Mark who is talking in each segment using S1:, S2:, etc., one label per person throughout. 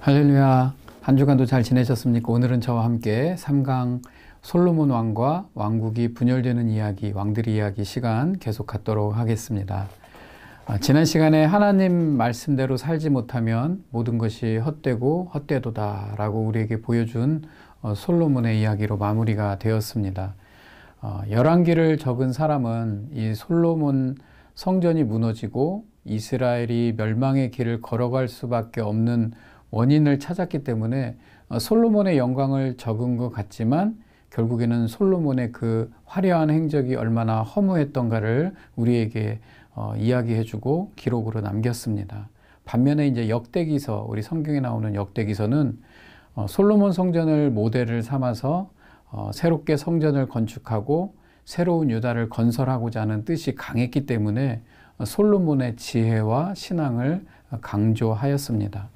S1: 할렐루야. 한 주간도 잘 지내셨습니까? 오늘은 저와 함께 3강 솔로몬 왕과 왕국이 분열되는 이야기, 왕들의 이야기 시간 계속 갖도록 하겠습니다. 아, 지난 시간에 하나님 말씀대로 살지 못하면 모든 것이 헛되고 헛되도다 라고 우리에게 보여준 어, 솔로몬의 이야기로 마무리가 되었습니다. 어, 열왕기를 적은 사람은 이 솔로몬 성전이 무너지고 이스라엘이 멸망의 길을 걸어갈 수밖에 없는 원인을 찾았기 때문에 어, 솔로몬의 영광을 적은 것 같지만 결국에는 솔로몬의 그 화려한 행적이 얼마나 허무했던가를 우리에게 어, 이야기해주고 기록으로 남겼습니다. 반면에 이제 역대기서 우리 성경에 나오는 역대기서는 어, 솔로몬 성전을 모델을 삼아서 어, 새롭게 성전을 건축하고 새로운 유다를 건설하고자 하는 뜻이 강했기 때문에 솔로몬의 지혜와 신앙을 강조하였습니다.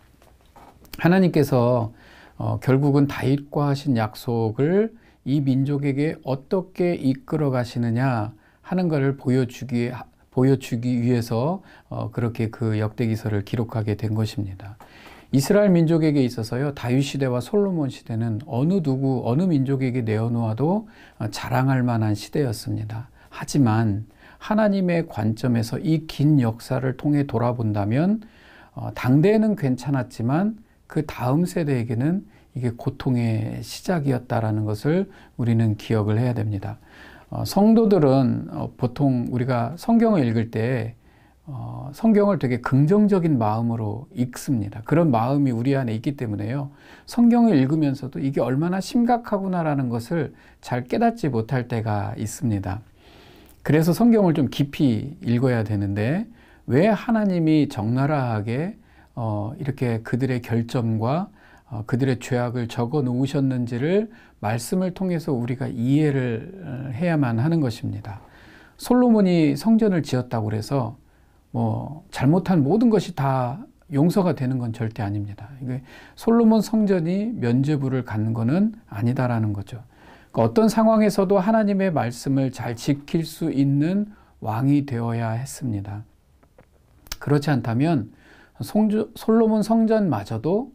S1: 하나님께서 어, 결국은 다윗과 하신 약속을 이 민족에게 어떻게 이끌어 가시느냐 하는 것을 보여주기 보여주기 위해서 어, 그렇게 그 역대기서를 기록하게 된 것입니다. 이스라엘 민족에게 있어서요 다윗 시대와 솔로몬 시대는 어느 누구 어느 민족에게 내어놓아도 자랑할 만한 시대였습니다. 하지만 하나님의 관점에서 이 긴 역사를 통해 돌아본다면 어, 당대에는 괜찮았지만 그 다음 세대에게는 이게 고통의 시작이었다라는 것을 우리는 기억을 해야 됩니다. 어, 성도들은 어, 보통 우리가 성경을 읽을 때 어, 성경을 되게 긍정적인 마음으로 읽습니다. 그런 마음이 우리 안에 있기 때문에요. 성경을 읽으면서도 이게 얼마나 심각하구나라는 것을 잘 깨닫지 못할 때가 있습니다. 그래서 성경을 좀 깊이 읽어야 되는데 왜 하나님이 적나라하게 어, 이렇게 그들의 결점과 어, 그들의 죄악을 적어 놓으셨는지를 말씀을 통해서 우리가 이해를 어, 해야만 하는 것입니다. 솔로몬이 성전을 지었다고 해서 뭐 잘못한 모든 것이 다 용서가 되는 건 절대 아닙니다. 이게 솔로몬 성전이 면죄부를 갖는 것은 아니다라는 거죠. 그러니까 어떤 상황에서도 하나님의 말씀을 잘 지킬 수 있는 왕이 되어야 했습니다. 그렇지 않다면 송주, 솔로몬 성전마저도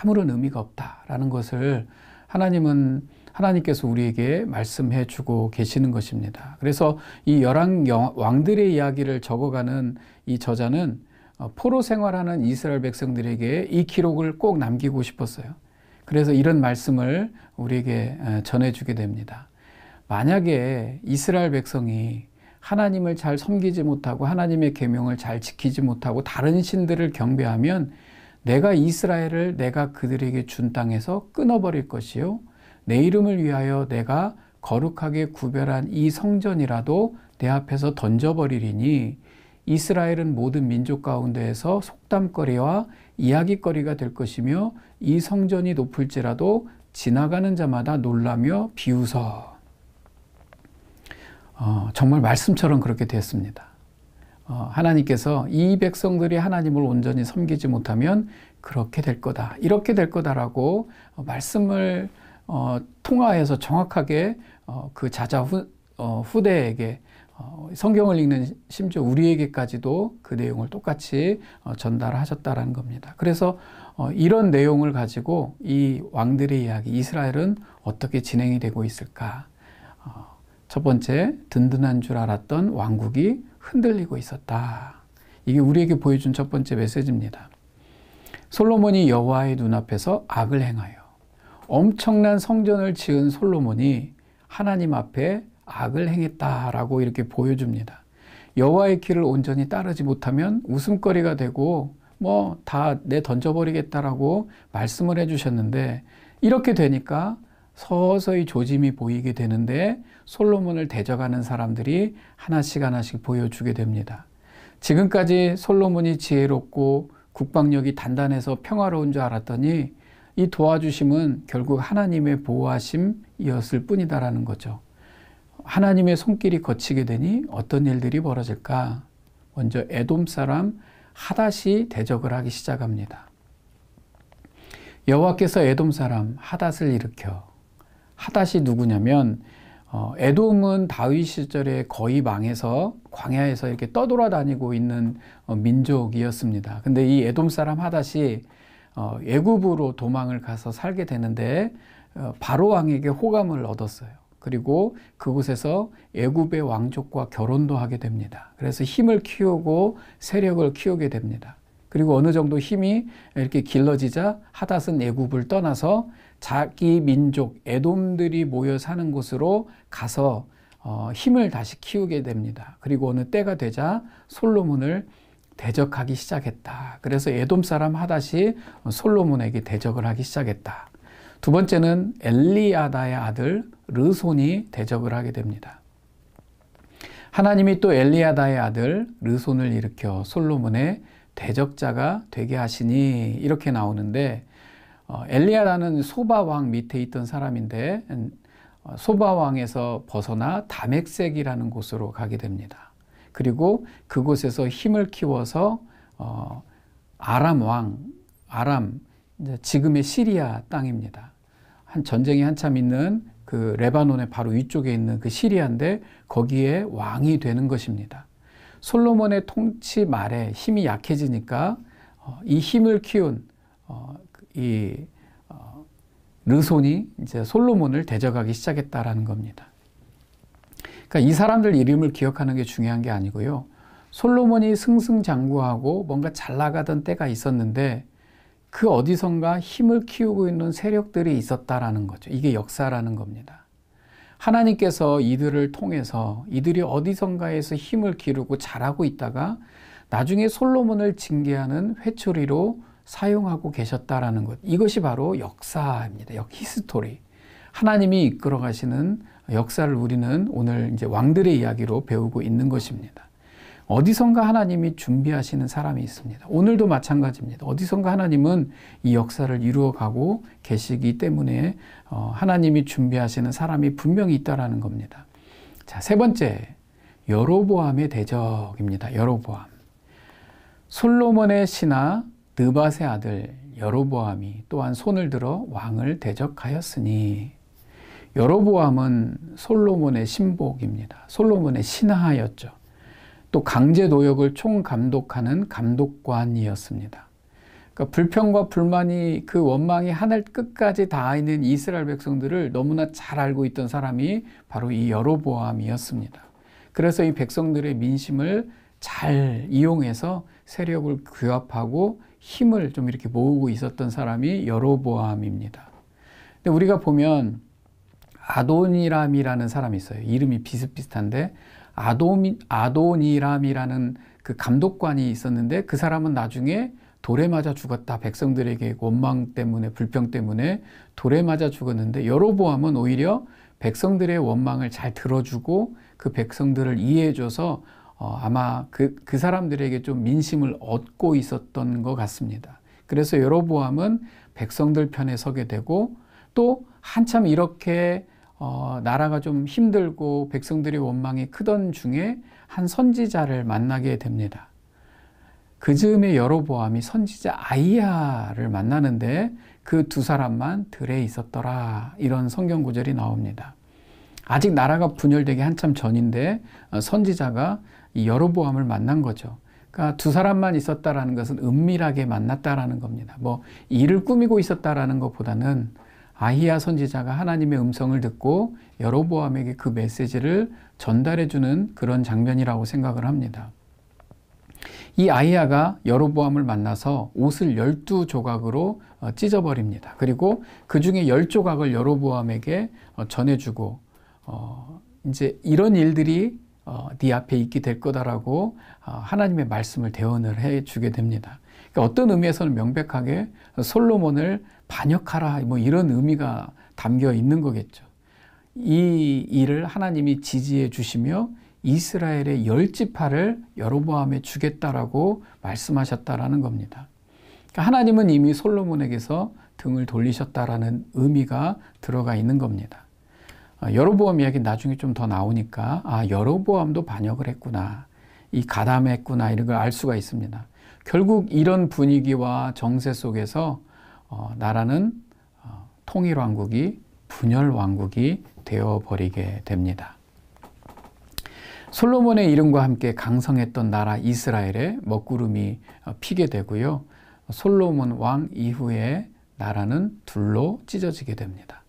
S1: 아무런 의미가 없다라는 것을 하나님은 하나님께서 우리에게 말씀해 주고 계시는 것입니다. 그래서 이 열왕 왕들의 이야기를 적어가는 이 저자는 어, 포로 생활하는 이스라엘 백성들에게 이 기록을 꼭 남기고 싶었어요. 그래서 이런 말씀을 우리에게 전해주게 됩니다. 만약에 이스라엘 백성이 하나님을 잘 섬기지 못하고 하나님의 계명을 잘 지키지 못하고 다른 신들을 경배하면 내가 이스라엘을 내가 그들에게 준 땅에서 끊어버릴 것이요 내 이름을 위하여 내가 거룩하게 구별한 이 성전이라도 내 앞에서 던져버리리니 이스라엘은 모든 민족 가운데에서 속담거리와 이야기거리가 될 것이며 이 성전이 높을지라도 지나가는 자마다 놀라며 비웃어. 어, 정말 말씀처럼 그렇게 됐습니다. 어, 하나님께서 이 백성들이 하나님을 온전히 섬기지 못하면 그렇게 될 거다. 이렇게 될 거다라고 말씀을 어, 통화해서 정확하게 어, 그 자자 후, 어, 후대에게 어, 성경을 읽는 심지어 우리에게까지도 그 내용을 똑같이 어, 전달하셨다라는 겁니다. 그래서 어, 이런 내용을 가지고 이 왕들의 이야기 이스라엘은 어떻게 진행이 되고 있을까? 첫 번째 든든한 줄 알았던 왕국이 흔들리고 있었다. 이게 우리에게 보여준 첫 번째 메시지입니다. 솔로몬이 여호와의 눈앞에서 악을 행하여 엄청난 성전을 지은 솔로몬이 하나님 앞에 악을 행했다라고 이렇게 보여줍니다. 여호와의 길을 온전히 따르지 못하면 웃음거리가 되고 뭐 다 내 던져버리겠다라고 말씀을 해주셨는데 이렇게 되니까 서서히 조짐이 보이게 되는데 솔로몬을 대적하는 사람들이 하나씩 하나씩 보여주게 됩니다. 지금까지 솔로몬이 지혜롭고 국방력이 단단해서 평화로운 줄 알았더니 이 도와주심은 결국 하나님의 보호하심이었을 뿐이다라는 거죠. 하나님의 손길이 거치게 되니 어떤 일들이 벌어질까? 먼저 에돔 사람 하닷이 대적을 하기 시작합니다. 여호와께서 에돔 사람 하닷을 일으켜 하닷이 누구냐면 어, 에돔은 다윗 시절에 거의 망해서 광야에서 이렇게 떠돌아다니고 있는 어, 민족이었습니다. 근데 이 에돔 사람 하닷이 어, 애굽으로 도망을 가서 살게 되는데 어, 바로 왕에게 호감을 얻었어요. 그리고 그곳에서 애굽의 왕족과 결혼도 하게 됩니다. 그래서 힘을 키우고 세력을 키우게 됩니다. 그리고 어느 정도 힘이 이렇게 길러지자 하닷은 애굽을 떠나서 자기 민족 애돔들이 모여 사는 곳으로 가서 어, 힘을 다시 키우게 됩니다. 그리고 어느 때가 되자 솔로몬을 대적하기 시작했다. 그래서 에돔 사람 하닷이 솔로몬에게 대적을 하기 시작했다. 두 번째는 엘리아다의 아들 르손이 대적을 하게 됩니다. 하나님이 또 엘리아다의 아들 르손을 일으켜 솔로몬의 대적자가 되게 하시니 이렇게 나오는데 어, 엘리아다는 소바 왕 밑에 있던 사람인데 음, 어, 소바 왕에서 벗어나 다맥색이라는 곳으로 가게 됩니다. 그리고 그곳에서 힘을 키워서 어, 아람 왕, 아람 지금의 시리아 땅입니다. 한 전쟁이 한참 있는 그 레바논의 바로 위쪽에 있는 그 시리아인데 거기에 왕이 되는 것입니다. 솔로몬의 통치 말에 힘이 약해지니까 어, 이 힘을 키운 어, 이 어, 르손이 이제 솔로몬을 대적하기 시작했다라는 겁니다. 그러니까 이 사람들 이름을 기억하는 게 중요한 게 아니고요. 솔로몬이 승승장구하고 뭔가 잘 나가던 때가 있었는데 그 어디선가 힘을 키우고 있는 세력들이 있었다라는 거죠. 이게 역사라는 겁니다. 하나님께서 이들을 통해서 이들이 어디선가에서 힘을 기르고 잘하고 있다가 나중에 솔로몬을 징계하는 회초리로 사용하고 계셨다라는 것. 이것이 바로 역사입니다. 역 히스토리. 하나님이 이끌어 가시는 역사를 우리는 오늘 이제 왕들의 이야기로 배우고 있는 것입니다. 어디선가 하나님이 준비하시는 사람이 있습니다. 오늘도 마찬가지입니다. 어디선가 하나님은 이 역사를 이루어가고 계시기 때문에 어, 하나님이 준비하시는 사람이 분명히 있다라는 겁니다. 자, 세 번째 여로보암의 대적입니다. 여로보암. 솔로몬의 신하 느밧의 아들 여로보암이 또한 손을 들어 왕을 대적하였으니 여로보암은 솔로몬의 신복입니다. 솔로몬의 신하였죠. 또 강제 노역을 총감독하는 감독관이었습니다. 그러니까 불평과 불만이 그 원망이 하늘 끝까지 닿아 있는 이스라엘 백성들을 너무나 잘 알고 있던 사람이 바로 이 여로보암이었습니다. 그래서 이 백성들의 민심을 잘 이용해서 세력을 규합하고 힘을 좀 이렇게 모으고 있었던 사람이 여로보암입니다. 근데 우리가 보면 아도니람이라는 사람이 있어요. 이름이 비슷비슷한데 아도미, 아도니람이라는 그 감독관이 있었는데 그 사람은 나중에 돌에 맞아 죽었다. 백성들에게 원망 때문에 불평 때문에 돌에 맞아 죽었는데 여로보암은 오히려 백성들의 원망을 잘 들어주고 그 백성들을 이해해줘서 어, 아마 그, 그 사람들에게 좀 민심을 얻고 있었던 것 같습니다. 그래서 여로보암은 백성들 편에 서게 되고 또 한참 이렇게 어, 나라가 좀 힘들고 백성들의 원망이 크던 중에 한 선지자를 만나게 됩니다. 그 즈음에 여로보암이 선지자 아이야를 만나는데 그 두 사람만 들에 있었더라. 이런 성경 구절이 나옵니다. 아직 나라가 분열되기 한참 전인데 어, 선지자가 이 여로보암을 만난 거죠. 그러니까 두 사람만 있었다라는 것은 은밀하게 만났다라는 겁니다. 뭐 일을 꾸미고 있었다라는 것보다는 아히야 선지자가 하나님의 음성을 듣고 여로보암에게 그 메시지를 전달해 주는 그런 장면이라고 생각을 합니다. 이 아히야가 여로보암을 만나서 옷을 열두 조각으로 어, 찢어버립니다. 그리고 그 중에 열 조각을 여로보암에게 어, 전해주고 어, 이제 이런 일들이 어, 네 앞에 있게 될 거다라고 어, 하나님의 말씀을 대언을 해주게 됩니다. 그러니까 어떤 의미에서는 명백하게 솔로몬을 반역하라 뭐 이런 의미가 담겨 있는 거겠죠. 이 일을 하나님이 지지해 주시며 이스라엘의 열 지파를 여로보암에 주겠다라고 말씀하셨다라는 겁니다. 그러니까 하나님은 이미 솔로몬에게서 등을 돌리셨다라는 의미가 들어가 있는 겁니다. 아, 여로보암 이야기 나중에 좀 더 나오니까 아 여로보암도 반역을 했구나 이 가담했구나 이런 걸 알 수가 있습니다. 결국 이런 분위기와 정세 속에서 어, 나라는 어, 통일왕국이 분열왕국이 되어버리게 됩니다. 솔로몬의 이름과 함께 강성했던 나라 이스라엘의 먹구름이 어, 피게 되고요. 솔로몬 왕 이후에 나라는 둘로 찢어지게 됩니다.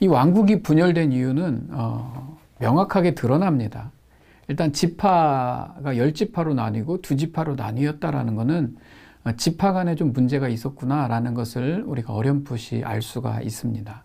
S1: 이 왕국이 분열된 이유는 어, 명확하게 드러납니다. 일단 지파가 열 지파로 나뉘고 두 지파로 나뉘었다라는 것은 집화 어, 간에 좀 문제가 있었구나라는 것을 우리가 어렴풋이 알 수가 있습니다.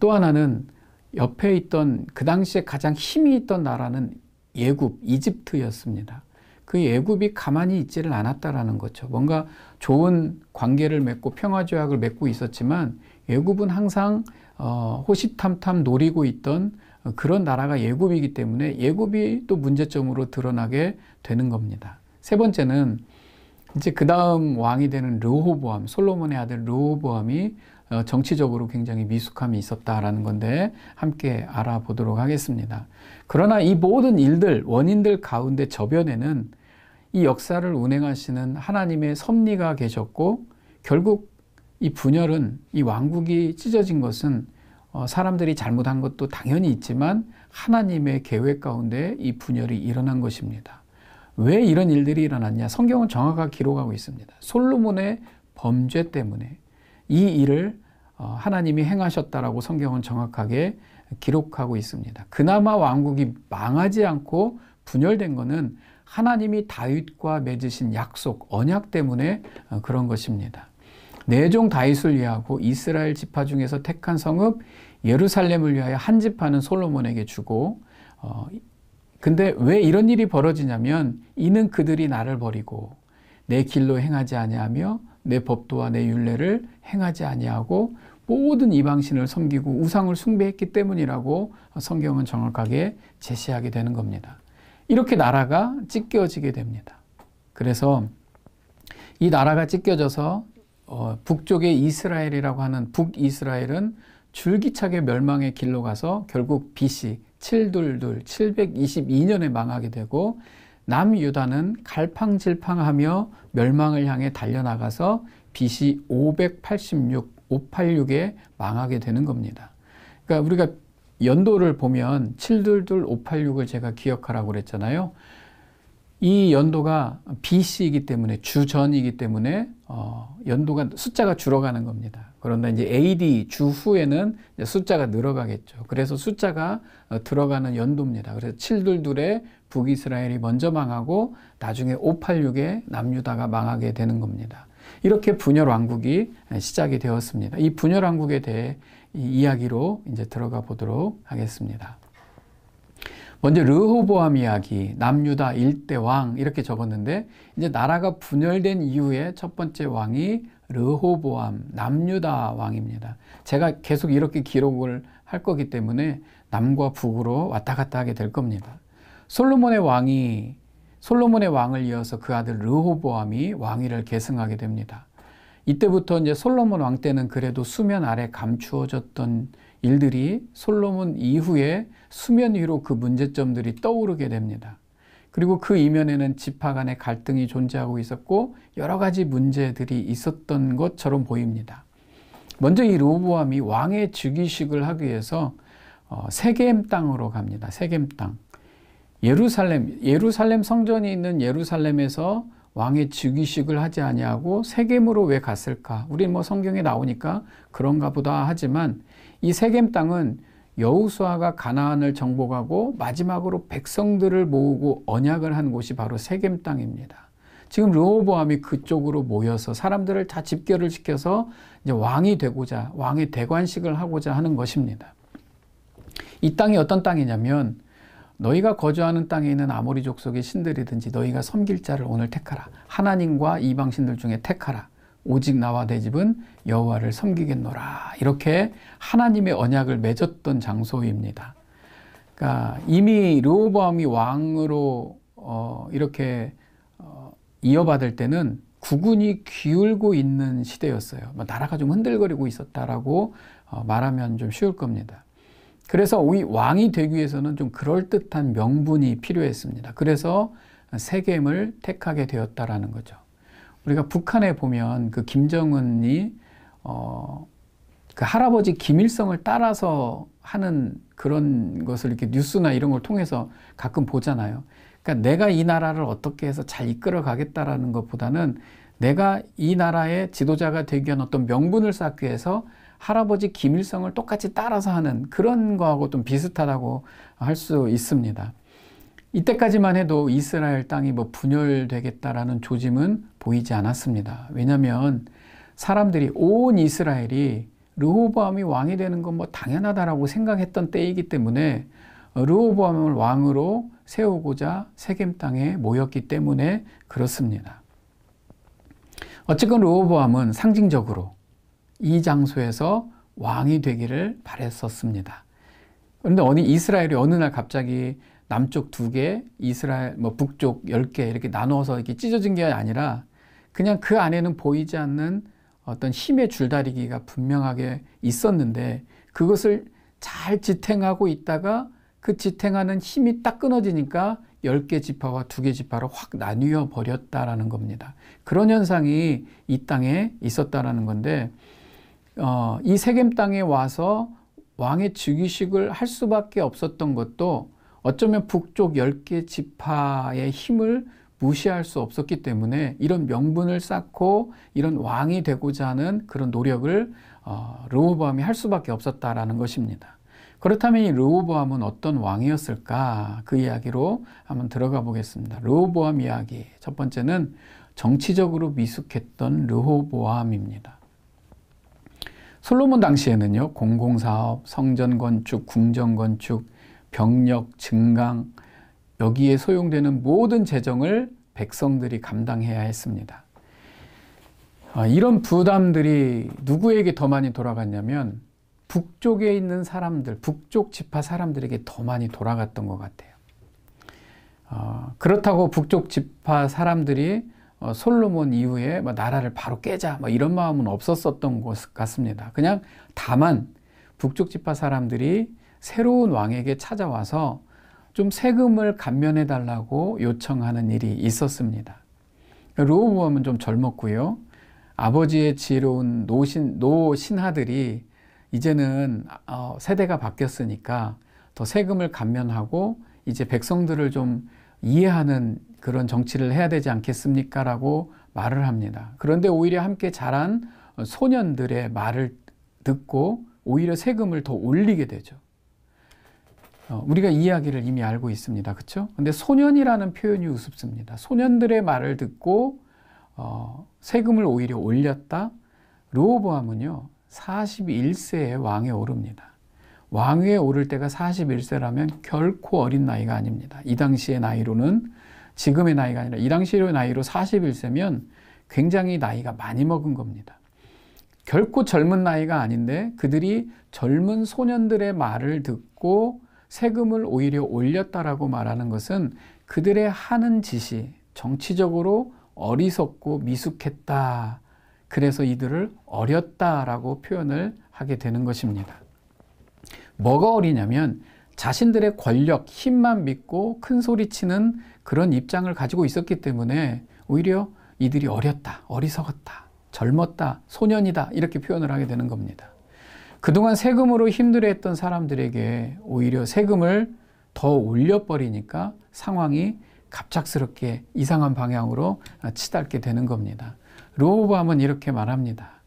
S1: 또 하나는 옆에 있던 그 당시에 가장 힘이 있던 나라는 예굽, 이집트였습니다. 그 예굽이 가만히 있지를 않았다라는 거죠. 뭔가 좋은 관계를 맺고 평화 조약을 맺고 있었지만 예굽은 항상 어, 호시탐탐 노리고 있던 그런 나라가 예굽이기 때문에 예굽이 또 문제점으로 드러나게 되는 겁니다. 세 번째는 이제 그 다음 왕이 되는 르호보암, 솔로몬의 아들 르호보암이 어, 정치적으로 굉장히 미숙함이 있었다라는 건데 함께 알아보도록 하겠습니다. 그러나 이 모든 일들, 원인들 가운데 저변에는 이 역사를 운행하시는 하나님의 섭리가 계셨고 결국 이 분열은 이 왕국이 찢어진 것은 어, 사람들이 잘못한 것도 당연히 있지만 하나님의 계획 가운데 이 분열이 일어난 것입니다. 왜 이런 일들이 일어났냐? 성경은 정확하게 기록하고 있습니다. 솔로몬의 범죄 때문에 이 일을 어, 하나님이 행하셨다라고 성경은 정확하게 기록하고 있습니다. 그나마 왕국이 망하지 않고 분열된 것은 하나님이 다윗과 맺으신 약속, 언약 때문에 어, 그런 것입니다. 내종 네 다윗을 위하고 이스라엘 지파 중에서 택한 성읍 예루살렘을 위하여 한 집하는 솔로몬에게 주고 어, 근데 왜 이런 일이 벌어지냐면 이는 그들이 나를 버리고 내 길로 행하지 아니하며 내 법도와 내윤례를 행하지 아니하고 모든 이방신을 섬기고 우상을 숭배했기 때문이라고 성경은 정확하게 제시하게 되는 겁니다. 이렇게 나라가 찢겨지게 됩니다. 그래서 이 나라가 찢겨져서 어, 북쪽의 이스라엘이라고 하는 북이스라엘은 줄기차게 멸망의 길로 가서 결국 BC 722, 722년에 망하게 되고 남유다는 갈팡질팡하며 멸망을 향해 달려나가서 BC 586, 586에 망하게 되는 겁니다. 그러니까 우리가 연도를 보면 722, 586을 제가 기억하라고 그랬잖아요. 이 연도가 BC이기 때문에 주전이기 때문에 어, 연도가 숫자가 줄어가는 겁니다. 그런데 이제 AD 주후에는 이제 숫자가 늘어가겠죠. 그래서 숫자가 어, 들어가는 연도입니다. 그래서 722에 북이스라엘이 먼저 망하고 나중에 586에 남유다가 망하게 되는 겁니다. 이렇게 분열 왕국이 시작이 되었습니다. 이 분열 왕국에 대해 이야기로 이제 들어가 보도록 하겠습니다. 먼저 르호보암 이야기, 남유다 일대 왕 이렇게 적었는데 이제 나라가 분열된 이후에 첫 번째 왕이 르호보암 남유다 왕입니다. 제가 계속 이렇게 기록을 할 거기 때문에 남과 북으로 왔다 갔다 하게 될 겁니다. 솔로몬의 왕이 솔로몬의 왕을 이어서 그 아들 르호보암이 왕위를 계승하게 됩니다. 이때부터 이제 솔로몬 왕 때는 그래도 수면 아래 감추어졌던 일들이 솔로몬 이후에 수면 위로 그 문제점들이 떠오르게 됩니다. 그리고 그 이면에는 지파 간의 갈등이 존재하고 있었고 여러 가지 문제들이 있었던 것처럼 보입니다. 먼저 이르보암이 왕의 즉위식을 하기 위해서 어, 세겜 땅으로 갑니다. 세겜 땅. 예루살렘 예루살렘 성전이 있는 예루살렘에서 왕의 즉위식을 하지 아니하고 세겜으로 왜 갔을까? 우리 뭐 성경에 나오니까 그런가 보다 하지만 이 세겜 땅은 여우수아가 가나안을 정복하고 마지막으로 백성들을 모으고 언약을 한 곳이 바로 세겜 땅입니다. 지금 르호보암이 그쪽으로 모여서 사람들을 다 집결을 시켜서 이제 왕이 되고자 왕의 대관식을 하고자 하는 것입니다. 이 땅이 어떤 땅이냐면 너희가 거주하는 땅에 있는 아모리 족속의 신들이든지 너희가 섬길 자를 오늘 택하라. 하나님과 이방 신들 중에 택하라. 오직 나와 내 집은 여호와를 섬기겠노라. 이렇게 하나님의 언약을 맺었던 장소입니다. 그러니까 이미 르호보암이 왕으로 어 이렇게 어 이어받을 때는 구군이 기울고 있는 시대였어요. 뭐 나라가 좀 흔들거리고 있었다라고 어 말하면 좀 쉬울 겁니다. 그래서 이 왕이 되기 위해서는 좀 그럴듯한 명분이 필요했습니다. 그래서 세겜을 택하게 되었다라는 거죠. 우리가 북한에 보면 그 김정은이 어, 그 할아버지 김일성을 따라서 하는 그런 것을 이렇게 뉴스나 이런 걸 통해서 가끔 보잖아요. 그러니까 내가 이 나라를 어떻게 해서 잘 이끌어 가겠다라는 것보다는 내가 이 나라의 지도자가 되기 위한 어떤 명분을 쌓기 위해서 할아버지 김일성을 똑같이 따라서 하는 그런 거하고 좀 비슷하다고 할 수 있습니다. 이때까지만 해도 이스라엘 땅이 뭐 분열되겠다라는 조짐은 보이지 않았습니다. 왜냐하면 사람들이 온 이스라엘이 르호보암이 왕이 되는 건 뭐 당연하다라고 생각했던 때이기 때문에 르호보암을 왕으로 세우고자 세겜 땅에 모였기 때문에 그렇습니다. 어쨌건 르호보암은 상징적으로 이 장소에서 왕이 되기를 바랬었습니다. 그런데 어느 이스라엘이 어느 날 갑자기 남쪽 두 개, 이스라엘 뭐 북쪽 열 개 이렇게 나누어서 이렇게 찢어진 게 아니라 그냥 그 안에는 보이지 않는 어떤 힘의 줄다리기가 분명하게 있었는데 그것을 잘 지탱하고 있다가 그 지탱하는 힘이 딱 끊어지니까 10개 지파와 2개 지파로 확 나뉘어 버렸다라는 겁니다. 그런 현상이 이 땅에 있었다라는 건데 어, 이 세겜 땅에 와서 왕의 즉위식을 할 수밖에 없었던 것도 어쩌면 북쪽 10개 지파의 힘을 무시할 수 없었기 때문에 이런 명분을 쌓고 이런 왕이 되고자 하는 그런 노력을 어, 르호보암이 할 수밖에 없었다라는 것입니다. 그렇다면 이 르호보암은 어떤 왕이었을까? 그 이야기로 한번 들어가 보겠습니다. 르호보암 이야기. 첫 번째는 정치적으로 미숙했던 르호보암입니다. 솔로몬 당시에는요, 공공사업, 성전 건축, 궁정 건축, 병력 증강, 여기에 소용되는 모든 재정을 백성들이 감당해야 했습니다. 아, 이런 부담들이 누구에게 더 많이 돌아갔냐면 북쪽에 있는 사람들, 북쪽 지파 사람들에게 더 많이 돌아갔던 것 같아요. 아, 그렇다고 북쪽 지파 사람들이 어, 솔로몬 이후에 뭐 나라를 바로 깨자 뭐 이런 마음은 없었었던 것 같습니다. 그냥 다만 북쪽 지파 사람들이 새로운 왕에게 찾아와서 좀 세금을 감면해 달라고 요청하는 일이 있었습니다. 로우엄은 좀 젊었고요. 아버지의 지혜로운 노신, 노신하들이 이제는 어, 세대가 바뀌었으니까 더 세금을 감면하고 이제 백성들을 좀 이해하는 그런 정치를 해야 되지 않겠습니까? 라고 말을 합니다. 그런데 오히려 함께 자란 소년들의 말을 듣고 오히려 세금을 더 올리게 되죠. 어, 우리가 이야기를 이미 알고 있습니다. 그렇죠? 근데 소년이라는 표현이 우습습니다. 소년들의 말을 듣고 어, 세금을 오히려 올렸다. 로보암은요 41세에 왕에 오릅니다. 왕위에 오를 때가 41세라면 결코 어린 나이가 아닙니다. 이 당시의 나이로는 지금의 나이가 아니라 이 당시의 나이로 41세면 굉장히 나이가 많이 먹은 겁니다. 결코 젊은 나이가 아닌데 그들이 젊은 소년들의 말을 듣고 세금을 오히려 올렸다라고 말하는 것은 그들의 하는 짓이 정치적으로 어리석고 미숙했다. 그래서 이들을 어렸다라고 표현을 하게 되는 것입니다. 뭐가 어리냐면 자신들의 권력, 힘만 믿고 큰 소리치는 그런 입장을 가지고 있었기 때문에 오히려 이들이 어렸다, 어리석었다, 젊었다, 소년이다 이렇게 표현을 하게 되는 겁니다. 그동안 세금으로 힘들어했던 사람들에게 오히려 세금을 더 올려버리니까 상황이 갑작스럽게 이상한 방향으로 치닫게 되는 겁니다. 로호밤은 이렇게 말합니다.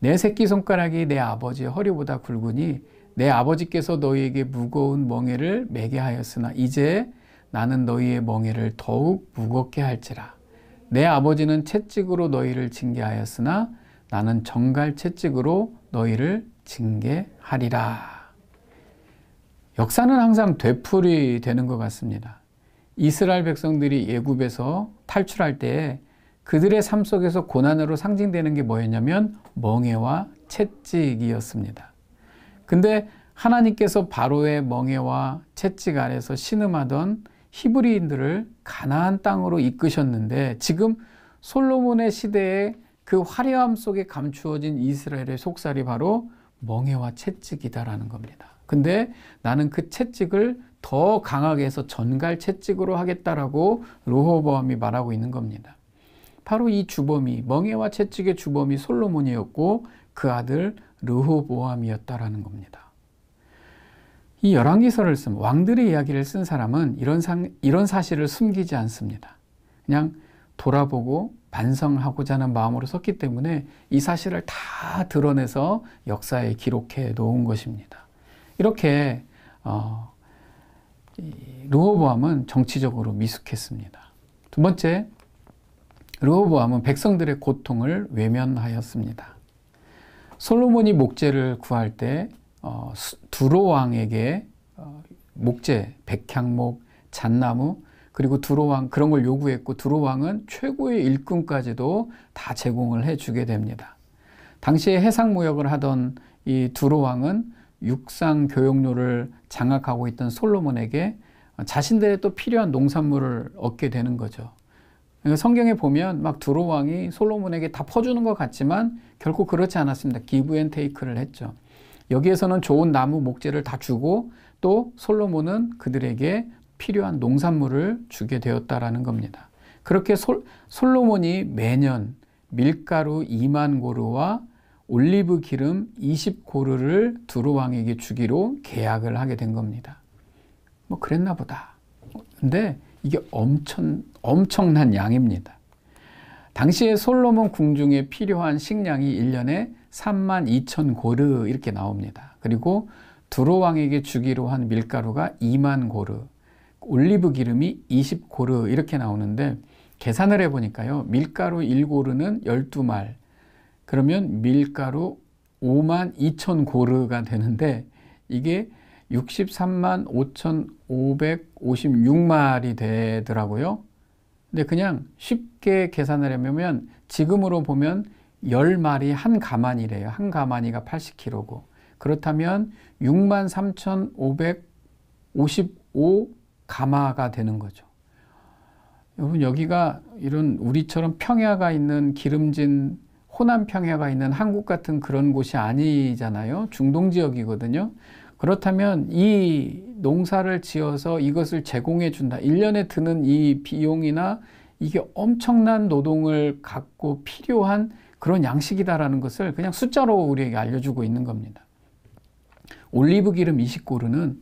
S1: 내 새끼 손가락이 내 아버지의 허리보다 굵으니 내 아버지께서 너희에게 무거운 멍에를 매게 하였으나 이제 나는 너희의 멍에를 더욱 무겁게 할지라. 내 아버지는 채찍으로 너희를 징계하였으나 나는 정갈 채찍으로 너희를 징계하리라. 역사는 항상 되풀이 되는 것 같습니다. 이스라엘 백성들이 예굽에서 탈출할 때 그들의 삶 속에서 고난으로 상징되는 게 뭐였냐면 멍해와 채찍이었습니다. 근데 하나님께서 바로의 멍해와 채찍 아래서 신음하던 히브리인들을 가나안 땅으로 이끄셨는데 지금 솔로몬의 시대에 그 화려함 속에 감추어진 이스라엘의 속살이 바로 멍해와 채찍이다라는 겁니다. 근데 나는 그 채찍을 더 강하게 해서 전갈 채찍으로 하겠다라고 로호보암이 말하고 있는 겁니다. 바로 이 주범이 멍해와 채찍의 주범이 솔로몬이었고 그 아들 르호보암이었다라는 겁니다. 이 열왕기서를 쓴 왕들의 이야기를 쓴 사람은 이런 상, 이런 사실을 숨기지 않습니다. 그냥 돌아보고 반성하고자 하는 마음으로 썼기 때문에 이 사실을 다 드러내서 역사에 기록해 놓은 것입니다. 이렇게 어, 르호보암은 정치적으로 미숙했습니다. 두 번째, 르호보암은 백성들의 고통을 외면하였습니다. 솔로몬이 목재를 구할 때 어, 두로 왕에게 어, 목재, 백향목, 잣나무, 그리고 두로왕 그런 걸 요구했고 두로왕은 최고의 일꾼까지도 다 제공을 해주게 됩니다. 당시에 해상 무역을 하던 이 두로왕은 육상 교역료를 장악하고 있던 솔로몬에게 자신들의 또 필요한 농산물을 얻게 되는 거죠. 성경에 보면 막 두로왕이 솔로몬에게 다 퍼주는 것 같지만 결코 그렇지 않았습니다. 기브 앤 테이크를 했죠. 여기에서는 좋은 나무 목재를 다 주고 또 솔로몬은 그들에게 필요한 농산물을 주게 되었다라는 겁니다. 그렇게 솔, 솔로몬이 매년 밀가루 2만 고르와 올리브 기름 20고르를 두루왕에게 주기로 계약을 하게 된 겁니다. 뭐 그랬나 보다. 근데 이게 엄청, 엄청난 양입니다. 당시에 솔로몬 궁중에 필요한 식량이 1년에 3만 2천 고르 이렇게 나옵니다. 그리고 두로왕에게 주기로 한 밀가루가 2만 고르, 올리브 기름이 20고르 이렇게 나오는데 계산을 해보니까요. 밀가루 1고르는 12말 그러면 밀가루 5만 2천 고르가 되는데 이게 63만 5 5 5 6마리 되더라고요. 근데 그냥 쉽게 계산을 해보면 지금으로 보면 10마리 한 가마니래요. 한 가마니가 80kg고. 그렇다면 6 3,555 가마가 되는 거죠. 여러분 여기가 이런 우리처럼 평야가 있는 기름진 호남 평야가 있는 한국 같은 그런 곳이 아니잖아요. 중동 지역이거든요. 그렇다면 이 농사를 지어서 이것을 제공해 준다. 1년에 드는 이 비용이나 이게 엄청난 노동을 갖고 필요한 그런 양식이다라는 것을 그냥 숫자로 우리에게 알려주고 있는 겁니다. 올리브 기름 20고르는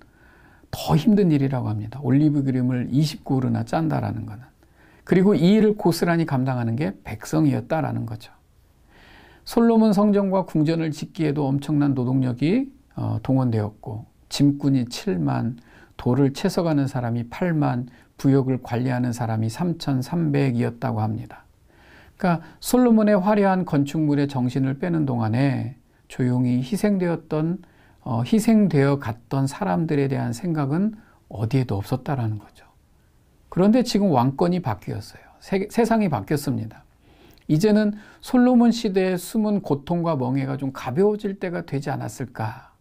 S1: 더 힘든 일이라고 합니다. 올리브 그림을 2 0루나 짠다라는 것은. 그리고 이 일을 고스란히 감당하는 게 백성이었다라는 거죠. 솔로몬 성전과 궁전을 짓기에도 엄청난 노동력이 어, 동원되었고 짐꾼이 7만, 돌을 채석하는 사람이 8만, 부역을 관리하는 사람이 3,300이었다고 합니다. 그러니까 솔로몬의 화려한 건축물의 정신을 빼는 동안에 조용히 희생되었던 어, 희생되어 갔던 사람들에 대한 생각은 어디에도 없었다라는 거죠. 그런데 지금 왕권이 바뀌었어요. 세, 세상이 바뀌었습니다. 이제는 솔로몬 시대의 숨은 고통과 멍해가 좀 가벼워질 때가 되지 않았을까.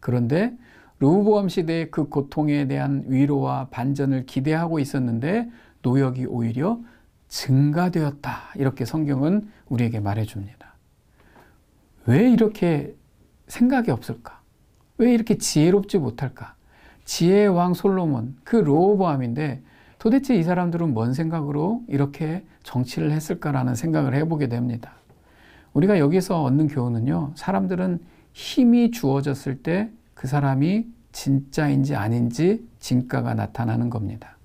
S1: 그런데 루우보암 시대의 그 고통에 대한 위로와 반전을 기대하고 있었는데 노역이 오히려 증가되었다. 이렇게 성경은 우리에게 말해줍니다. 왜 이렇게 생각이 없을까? 왜 이렇게 지혜롭지 못할까? 지혜의 왕 솔로몬, 그 로호보암인데 도대체 이 사람들은 뭔 생각으로 이렇게 정치를 했을까라는 생각을 해보게 됩니다. 우리가 여기서 얻는 교훈은요, 사람들은 힘이 주어졌을 때 그 사람이 진짜인지 아닌지 진가가 나타나는 겁니다.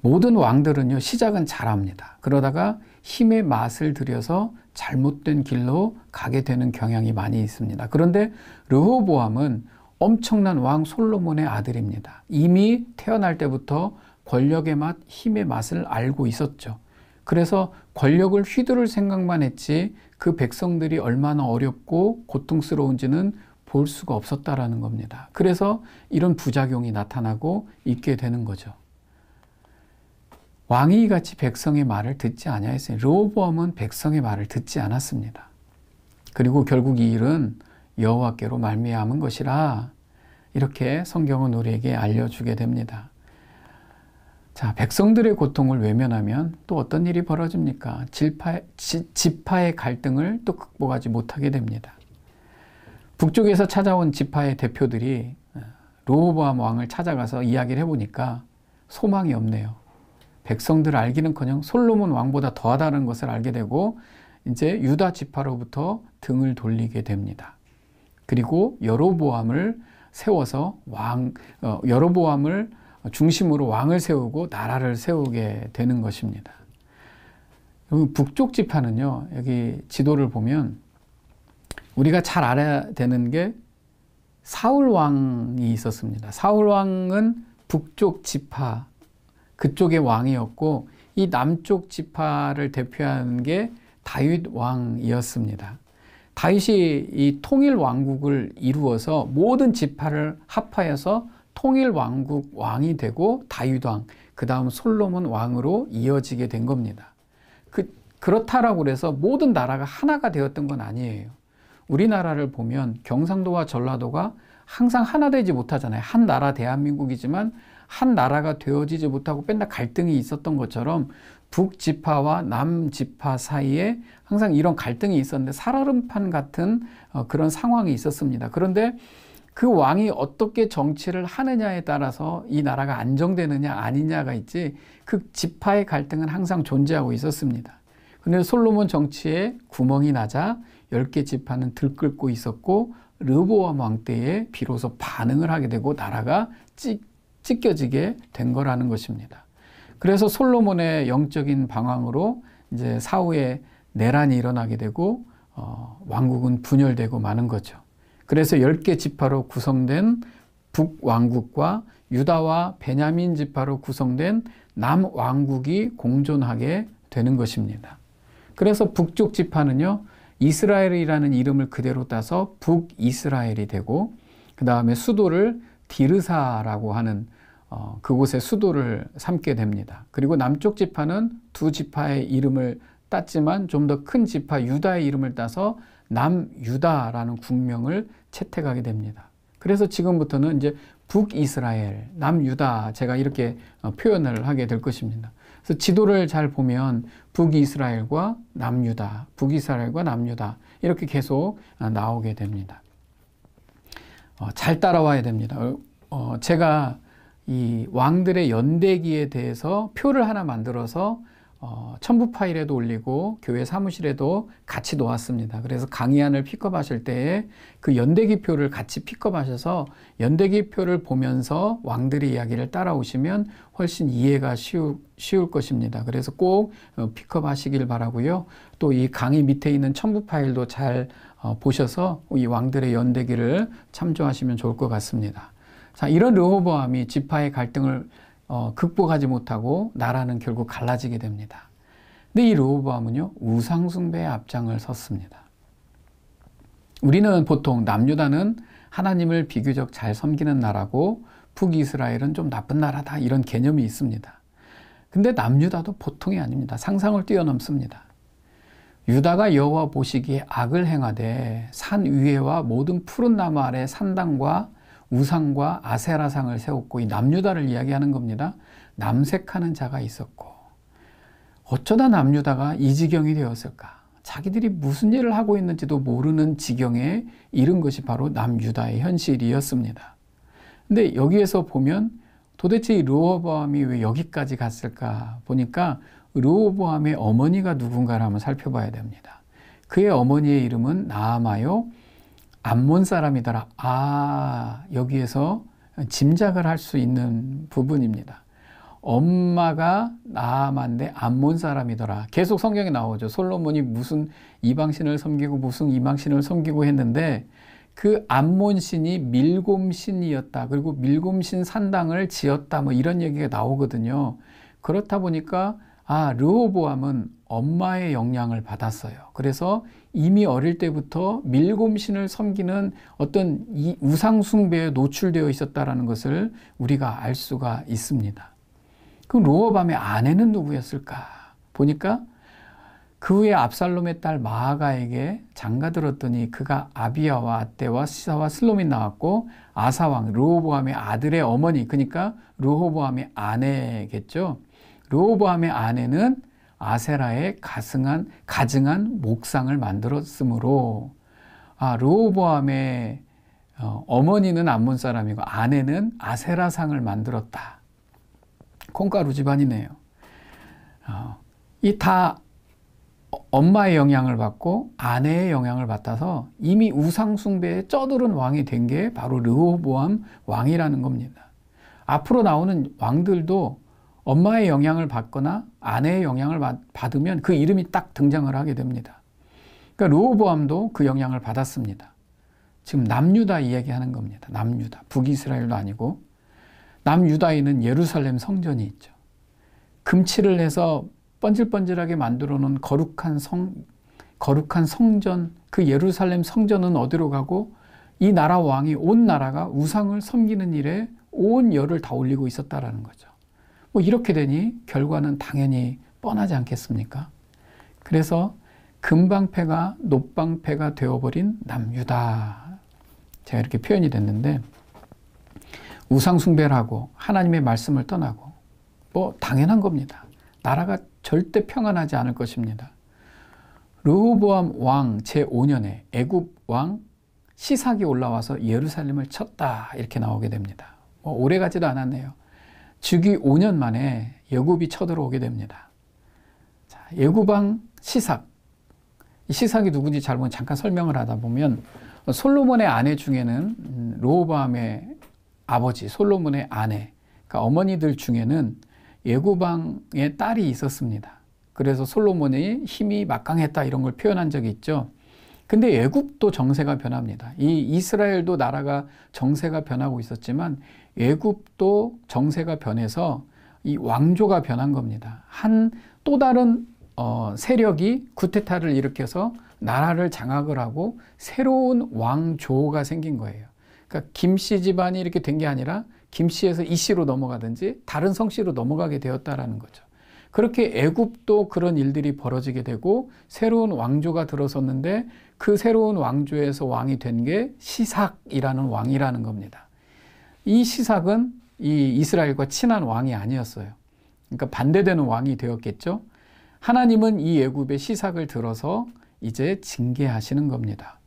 S1: 모든 왕들은요, 시작은 잘합니다. 그러다가 힘의 맛을 들여서 잘못된 길로 가게 되는 경향이 많이 있습니다. 그런데 르호보암은 엄청난 왕 솔로몬의 아들입니다. 이미 태어날 때부터 권력의 맛, 힘의 맛을 알고 있었죠. 그래서 권력을 휘두를 생각만 했지 그 백성들이 얼마나 어렵고 고통스러운지는 볼 수가 없었다라는 겁니다. 그래서 이런 부작용이 나타나고 있게 되는 거죠. 왕이 같이 백성의 말을 듣지 아니하였으니 로보암은 백성의 말을 듣지 않았습니다. 그리고 결국 이 일은 여호와께로 말미암은 것이라 이렇게 성경은 우리에게 알려주게 됩니다. 자, 백성들의 고통을 외면하면 또 어떤 일이 벌어집니까? 질파, 지, 지파의 갈등을 또 극복하지 못하게 됩니다. 북쪽에서 찾아온 지파의 대표들이 로호보암 어, 왕을 찾아가서 이야기를 해보니까 소망이 없네요. 백성들을 알기는커녕 솔로몬 왕보다 더하다는 것을 알게 되고 이제 유다 지파로부터 등을 돌리게 됩니다. 그리고 여로보암을 세워서 왕 어, 여로보암을 중심으로 왕을 세우고 나라를 세우게 되는 것입니다. 북쪽 지파는요. 여기 지도를 보면 우리가 잘 알아야 되는 게 사울 왕이 있었습니다. 사울 왕은 북쪽 지파 그쪽의 왕이었고 이 남쪽 지파를 대표하는 게 다윗 왕이었습니다. 다윗이 이 통일 왕국을 이루어서 모든 지파를 합하여서 통일 왕국 왕이 되고 다윗 왕, 그 다음 솔로몬 왕으로 이어지게 된 겁니다. 그, 그렇다라고 해서 모든 나라가 하나가 되었던 건 아니에요. 우리나라를 보면 경상도와 전라도가 항상 하나 되지 못하잖아요. 한 나라 대한민국이지만 한 나라가 되어지지 못하고 맨날 갈등이 있었던 것처럼 북지파와 남지파 사이에 항상 이런 갈등이 있었는데 살얼음판 같은 어, 그런 상황이 있었습니다. 그런데 그 왕이 어떻게 정치를 하느냐에 따라서 이 나라가 안정되느냐 아니냐가 있지 그 지파의 갈등은 항상 존재하고 있었습니다. 근데 솔로몬 정치에 구멍이 나자 10개 지파는 들끓고 있었고 르보암 왕 때에 비로소 반응을 하게 되고 나라가 찌, 찢겨지게 된 거라는 것입니다. 그래서 솔로몬의 영적인 방황으로 이제 사후에 내란이 일어나게 되고 어, 왕국은 분열되고 마는 거죠. 그래서 10개 지파로 구성된 북왕국과 유다와 베냐민 지파로 구성된 남왕국이 공존하게 되는 것입니다. 그래서 북쪽 지파는요, 이스라엘이라는 이름을 그대로 따서 북이스라엘이 되고, 그 다음에 수도를 디르사라고 하는 어, 그곳에 수도를 삼게 됩니다. 그리고 남쪽 지파는 두 지파의 이름을 땄지만 좀 더 큰 지파 유다의 이름을 따서 남유다라는 국명을 채택하게 됩니다. 그래서 지금부터는 이제 북이스라엘, 남유다 제가 이렇게 어, 표현을 하게 될 것입니다. 그래서 지도를 잘 보면 북이스라엘과 남유다, 북이스라엘과 남유다 이렇게 계속 어, 나오게 됩니다. 어, 잘 따라와야 됩니다. 어, 제가 이 왕들의 연대기에 대해서 표를 하나 만들어서 어, 첨부 파일에도 올리고 교회 사무실에도 같이 놓았습니다. 그래서 강의안을 픽업하실 때에 그 연대기표를 같이 픽업하셔서 연대기표를 보면서 왕들의 이야기를 따라오시면 훨씬 이해가 쉬우, 쉬울 것입니다. 그래서 꼭 어, 픽업하시길 바라고요. 또 이 강의 밑에 있는 첨부 파일도 잘 어, 보셔서 이 왕들의 연대기를 참조하시면 좋을 것 같습니다. 자, 이런 르호보암이 지파의 갈등을 어, 극복하지 못하고 나라는 결국 갈라지게 됩니다. 근데 이 르호보암은요, 우상숭배의 앞장을 섰습니다. 우리는 보통 남유다는 하나님을 비교적 잘 섬기는 나라고 북이스라엘은 좀 나쁜 나라다 이런 개념이 있습니다. 근데 남유다도 보통이 아닙니다. 상상을 뛰어넘습니다. 유다가 여호와 보시기에 악을 행하되 산 위에와 모든 푸른 나무 아래 산당과 우상과 아세라상을 세웠고 이 남유다를 이야기하는 겁니다. 남색하는 자가 있었고 어쩌다 남유다가 이 지경이 되었을까? 자기들이 무슨 일을 하고 있는지도 모르는 지경에 이른 것이 바로 남유다의 현실이었습니다. 근데 여기에서 보면 도대체 이 르호보암이 왜 여기까지 갔을까 보니까 르호보암의 어머니가 누군가를 한번 살펴봐야 됩니다. 그의 어머니의 이름은 나아마요 암몬 사람이더라. 아, 여기에서 짐작을 할 수 있는 부분입니다. 엄마가 나만데 암몬 사람이더라. 계속 성경에 나오죠. 솔로몬이 무슨 이방신을 섬기고 무슨 이방신을 섬기고 했는데 그 암몬 신이 밀곰 신이었다. 그리고 밀곰 신 산당을 지었다. 뭐 이런 얘기가 나오거든요. 그렇다 보니까 아, 르호보암은 엄마의 영향을 받았어요. 그래서 이미 어릴 때부터 밀곰신을 섬기는 어떤 이 우상숭배에 노출되어 있었다라는 것을 우리가 알 수가 있습니다. 그럼 르호밤의 아내는 누구였을까? 보니까 그 후에 압살롬의 딸 마아가에게 장가들었더니 그가 아비아와 아떼와 시사와 슬롬이 나왔고 아사왕 르호보암의 아들의 어머니 그러니까 르호보암의 아내겠죠. 르호보함의 아내는 아세라의 가승한, 가증한 목상을 만들었으므로 아, 르보함의 어, 머니는 암몬 사람이고 아내는 아세라상을 만들었다. 콩가루 집안이네요. 어, 이다 엄마의 영향을 받고 아내의 영향을 받아서 이미 우상숭배에 쩌들은 왕이 된 게 바로 르호보암 왕이라는 겁니다. 앞으로 나오는 왕들도 엄마의 영향을 받거나 아내의 영향을 받으면 그 이름이 딱 등장을 하게 됩니다. 그러니까 로호보암도 그 영향을 받았습니다. 지금 남유다 이야기하는 겁니다. 남유다. 북이스라엘도 아니고 남유다에는 예루살렘 성전이 있죠. 금칠을 해서 번질번질하게 만들어 놓은 거룩한 성 거룩한 성전 그 예루살렘 성전은 어디로 가고 이 나라 왕이 온 나라가 우상을 섬기는 일에 온 열을 다 올리고 있었다라는 거죠. 뭐 이렇게 되니 결과는 당연히 뻔하지 않겠습니까? 그래서 금방패가 높방패가 되어버린 남유다. 제가 이렇게 표현이 됐는데 우상숭배를 하고 하나님의 말씀을 떠나고 뭐 당연한 겁니다. 나라가 절대 평안하지 않을 것입니다. 르호보암 왕 제5년에 애굽 왕 시삭이 올라와서 예루살렘을 쳤다 이렇게 나오게 됩니다. 뭐 오래 가지도 않았네요. 즉위 5년 만에 예굽이 쳐들어오게 됩니다. 자, 예굽왕 시삭. 시삭이 누군지 잘 보면 잠깐 설명을 하다 보면 솔로몬의 아내 중에는 음, 로호밤의 아버지 솔로몬의 아내, 그러니까 어머니들 중에는 예고방의 딸이 있었습니다. 그래서 솔로몬의 힘이 막강했다 이런 걸 표현한 적이 있죠. 근데 예굽도 정세가 변합니다. 이 이스라엘도 나라가 정세가 변하고 있었지만 애굽도 정세가 변해서 이 왕조가 변한 겁니다. 한 또 다른 어, 세력이 구테타를 일으켜서 나라를 장악을 하고 새로운 왕조가 생긴 거예요. 그러니까 김씨 집안이 이렇게 된 게 아니라 김씨에서 이씨로 넘어가든지 다른 성씨로 넘어가게 되었다라는 거죠. 그렇게 애굽도 그런 일들이 벌어지게 되고 새로운 왕조가 들어섰는데 그 새로운 왕조에서 왕이 된 게 시삭이라는 왕이라는 겁니다. 이 시삭은 이 이스라엘과 친한 왕이 아니었어요. 그러니까 반대되는 왕이 되었겠죠. 하나님은 이 애굽의 시삭을 들어서 이제 징계하시는 겁니다.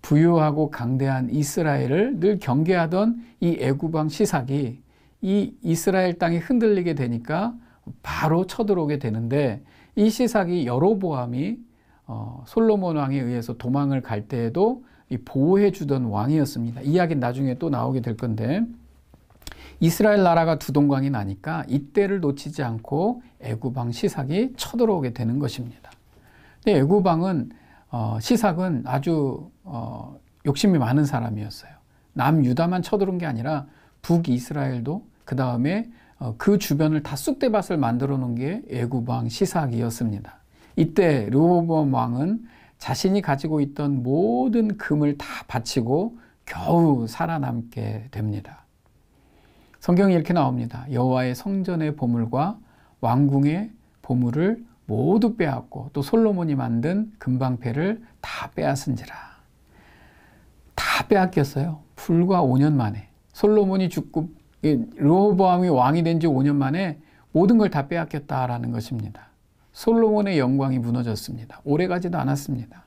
S1: 부유하고 강대한 이스라엘을 늘 경계하던 이 애굽왕 시삭이 이 이스라엘 땅이 흔들리게 되니까 바로 쳐들어오게 되는데 이 시삭이 여로보암이 어, 솔로몬 왕에 의해서 도망을 갈 때에도 보호해 주던 왕이었습니다. 이야기는 나중에 또 나오게 될 건데 이스라엘 나라가 두 동강이 나니까 이때를 놓치지 않고 애구방 시삭이 쳐들어오게 되는 것입니다. 근데 애구방은 어, 시삭은 아주 어, 욕심이 많은 사람이었어요. 남 유다만 쳐들어온 게 아니라 북 이스라엘도 그 다음에 어, 그 주변을 다 쑥대밭을 만들어 놓은 게 애구방 시삭이었습니다. 이때 르호보 왕은 자신이 가지고 있던 모든 금을 다 바치고 겨우 살아남게 됩니다. 성경이 이렇게 나옵니다. 여호와의 성전의 보물과 왕궁의 보물을 모두 빼앗고 또 솔로몬이 만든 금방패를 다 빼앗은지라. 다 빼앗겼어요. 불과 5년 만에 솔로몬이 죽고 르호보암이 왕이 된 지 5년 만에 모든 걸 다 빼앗겼다라는 것입니다. 솔로몬의 영광이 무너졌습니다. 오래가지도 않았습니다.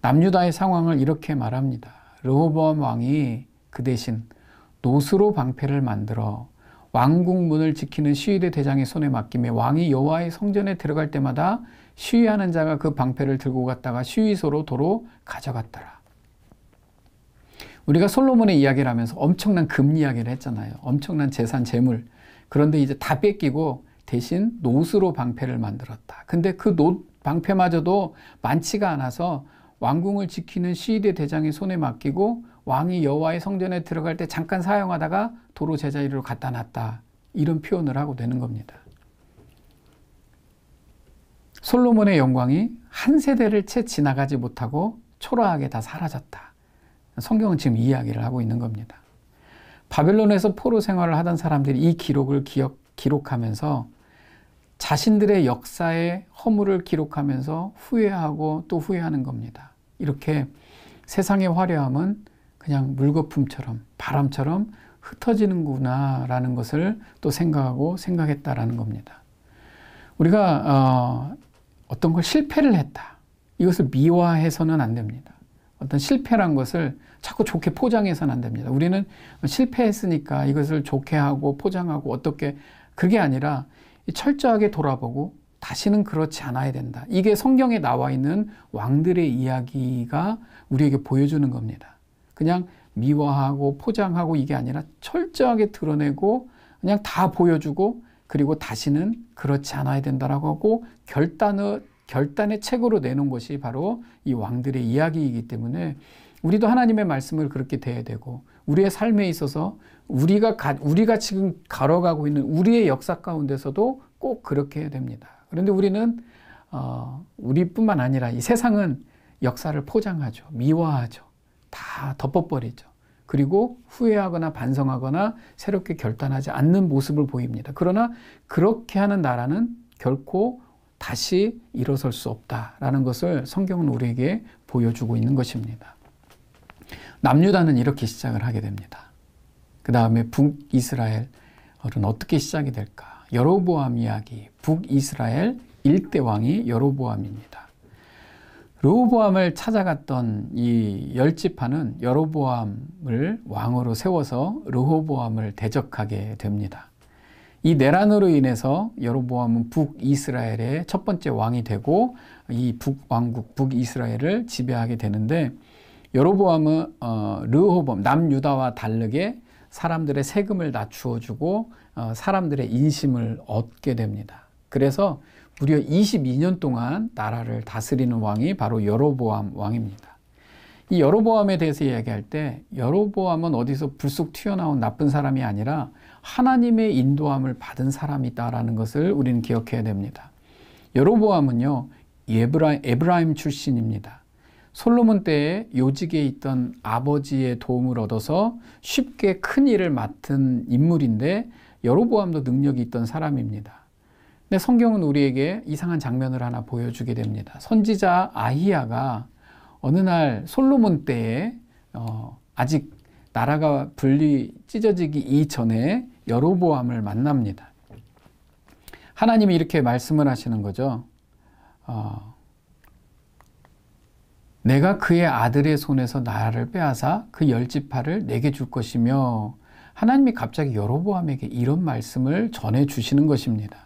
S1: 남유다의 상황을 이렇게 말합니다. 르호보암 왕이 그 대신 노스로 방패를 만들어 왕궁문을 지키는 시위대 대장의 손에 맡기며 왕이 여호와의 성전에 들어갈 때마다 시위하는 자가 그 방패를 들고 갔다가 시위소로 도로 가져갔더라. 우리가 솔로몬의 이야기를 하면서 엄청난 금 이야기를 했잖아요. 엄청난 재산, 재물. 그런데 이제 다 뺏기고 대신 노스로 방패를 만들었다. 근데 그 노, 방패마저도 많지가 않아서 왕궁을 지키는 시위대 대장의 손에 맡기고 왕이 여호와의 성전에 들어갈 때 잠깐 사용하다가 도로 제자리로 갖다 놨다. 이런 표현을 하고 되는 겁니다. 솔로몬의 영광이 한 세대를 채 지나가지 못하고 초라하게 다 사라졌다. 성경은 지금 이야기를 하고 있는 겁니다. 바벨론에서 포로 생활을 하던 사람들이 이 기록을 기억, 기록하면서 자신들의 역사의 허물을 기록하면서 후회하고 또 후회하는 겁니다. 이렇게 세상의 화려함은 그냥 물거품처럼 바람처럼 흩어지는구나라는 것을 또 생각하고 생각했다라는 겁니다. 우리가 어, 떤걸 실패를 했다. 이것을 미화해서는 안 됩니다. 어떤 실패란 것을 자꾸 좋게 포장해서는 안 됩니다. 우리는 실패했으니까 이것을 좋게 하고 포장하고 어떻게 그게 아니라 철저하게 돌아보고 다시는 그렇지 않아야 된다. 이게 성경에 나와 있는 왕들의 이야기가 우리에게 보여주는 겁니다. 그냥 미화하고 포장하고 이게 아니라 철저하게 드러내고 그냥 다 보여주고 그리고 다시는 그렇지 않아야 된다라고 하고 결단의 결단의 책으로 내놓은 것이 바로 이 왕들의 이야기이기 때문에 우리도 하나님의 말씀을 그렇게 대해야 되고 우리의 삶에 있어서 우리가 가, 우리가 지금 걸어가고 있는 우리의 역사 가운데서도 꼭 그렇게 해야 됩니다. 그런데 우리는 어, 우리뿐만 아니라 이 세상은 역사를 포장하죠, 미화하죠. 다 덮어버리죠. 그리고 후회하거나 반성하거나 새롭게 결단하지 않는 모습을 보입니다. 그러나 그렇게 하는 나라는 결코 다시 일어설 수 없다라는 것을 성경은 우리에게 보여주고 있는 것입니다. 남유다는 이렇게 시작을 하게 됩니다. 그 다음에 북이스라엘은 어떻게 시작이 될까? 여로보암 이야기, 북이스라엘 일대 왕이 여로보암입니다. 르호보암을 찾아갔던 이 열지파는 여로보암을 왕으로 세워서 르호보암을 대적하게 됩니다. 이 내란으로 인해서 여로보암은 북이스라엘의 첫 번째 왕이 되고 이 북왕국 북이스라엘을 지배하게 되는데 여로보암은 어, 르호보암 남유다와 다르게 사람들의 세금을 낮추어 주고 어, 사람들의 인심을 얻게 됩니다. 그래서 무려 22년 동안 나라를 다스리는 왕이 바로 여로보암 왕입니다. 이 여로보암에 대해서 이야기할 때 여로보암은 어디서 불쑥 튀어나온 나쁜 사람이 아니라 하나님의 인도함을 받은 사람이다라는 것을 우리는 기억해야 됩니다. 여로보암은요 에브라, 에브라임 출신입니다. 솔로몬 때에 요직에 있던 아버지의 도움을 얻어서 쉽게 큰 일을 맡은 인물인데 여로보암도 능력이 있던 사람입니다. 근데 성경은 우리에게 이상한 장면을 하나 보여주게 됩니다. 선지자 아히야가 어느 날 솔로몬 때에 어, 아직 나라가 분리 찢어지기 이전에 여로보암을 만납니다. 하나님이 이렇게 말씀을 하시는 거죠. 어, 내가 그의 아들의 손에서 나라를 빼앗아 그 열지파를 내게 줄 것이며 하나님이 갑자기 여로보암에게 이런 말씀을 전해 주시는 것입니다.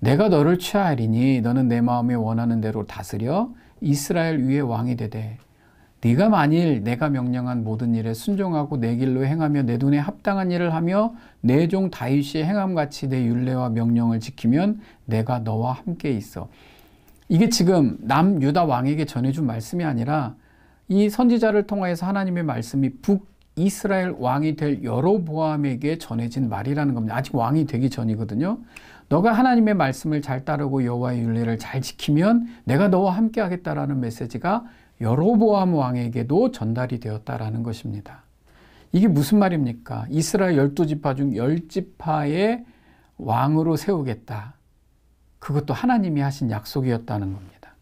S1: 내가 너를 취하리니 너는 내 마음에 원하는 대로 다스려 이스라엘 위에 왕이 되되 네가 만일 내가 명령한 모든 일에 순종하고 내 길로 행하며 내 눈에 합당한 일을 하며 내 종 다윗이 행함같이 내 윤례와 명령을 지키면 내가 너와 함께 있어. 이게 지금 남 유다 왕에게 전해준 말씀이 아니라 이 선지자를 통하여서 하나님의 말씀이 북 이스라엘 왕이 될 여로보암에게 전해진 말이라는 겁니다. 아직 왕이 되기 전이거든요. 너가 하나님의 말씀을 잘 따르고 여호와의 윤리를 잘 지키면 내가 너와 함께 하겠다라는 메시지가 여로보암 왕에게도 전달이 되었다라는 것입니다. 이게 무슨 말입니까? 이스라엘 열두 지파 중열 지파의 왕으로 세우겠다. 그것도 하나님이 하신 약속이었다는 겁니다.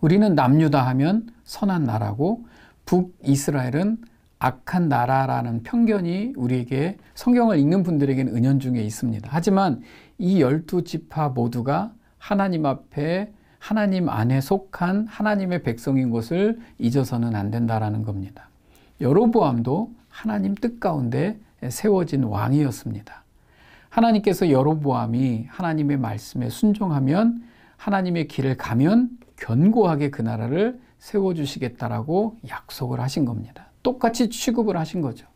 S1: 우리는 남유다 하면 선한 나라고 북이스라엘은 악한 나라라는 편견이 우리에게 성경을 읽는 분들에게는 은연중에 있습니다. 하지만 이 열두 지파 모두가 하나님 앞에 하나님 안에 속한 하나님의 백성인 것을 잊어서는 안 된다라는 겁니다. 여로보암도 하나님 뜻 가운데 세워진 왕이었습니다. 하나님께서 여로보암이 하나님의 말씀에 순종하면 하나님의 길을 가면 견고하게 그 나라를 세워주시겠다라고 약속을 하신 겁니다. 똑같이 취급을 하신 거죠.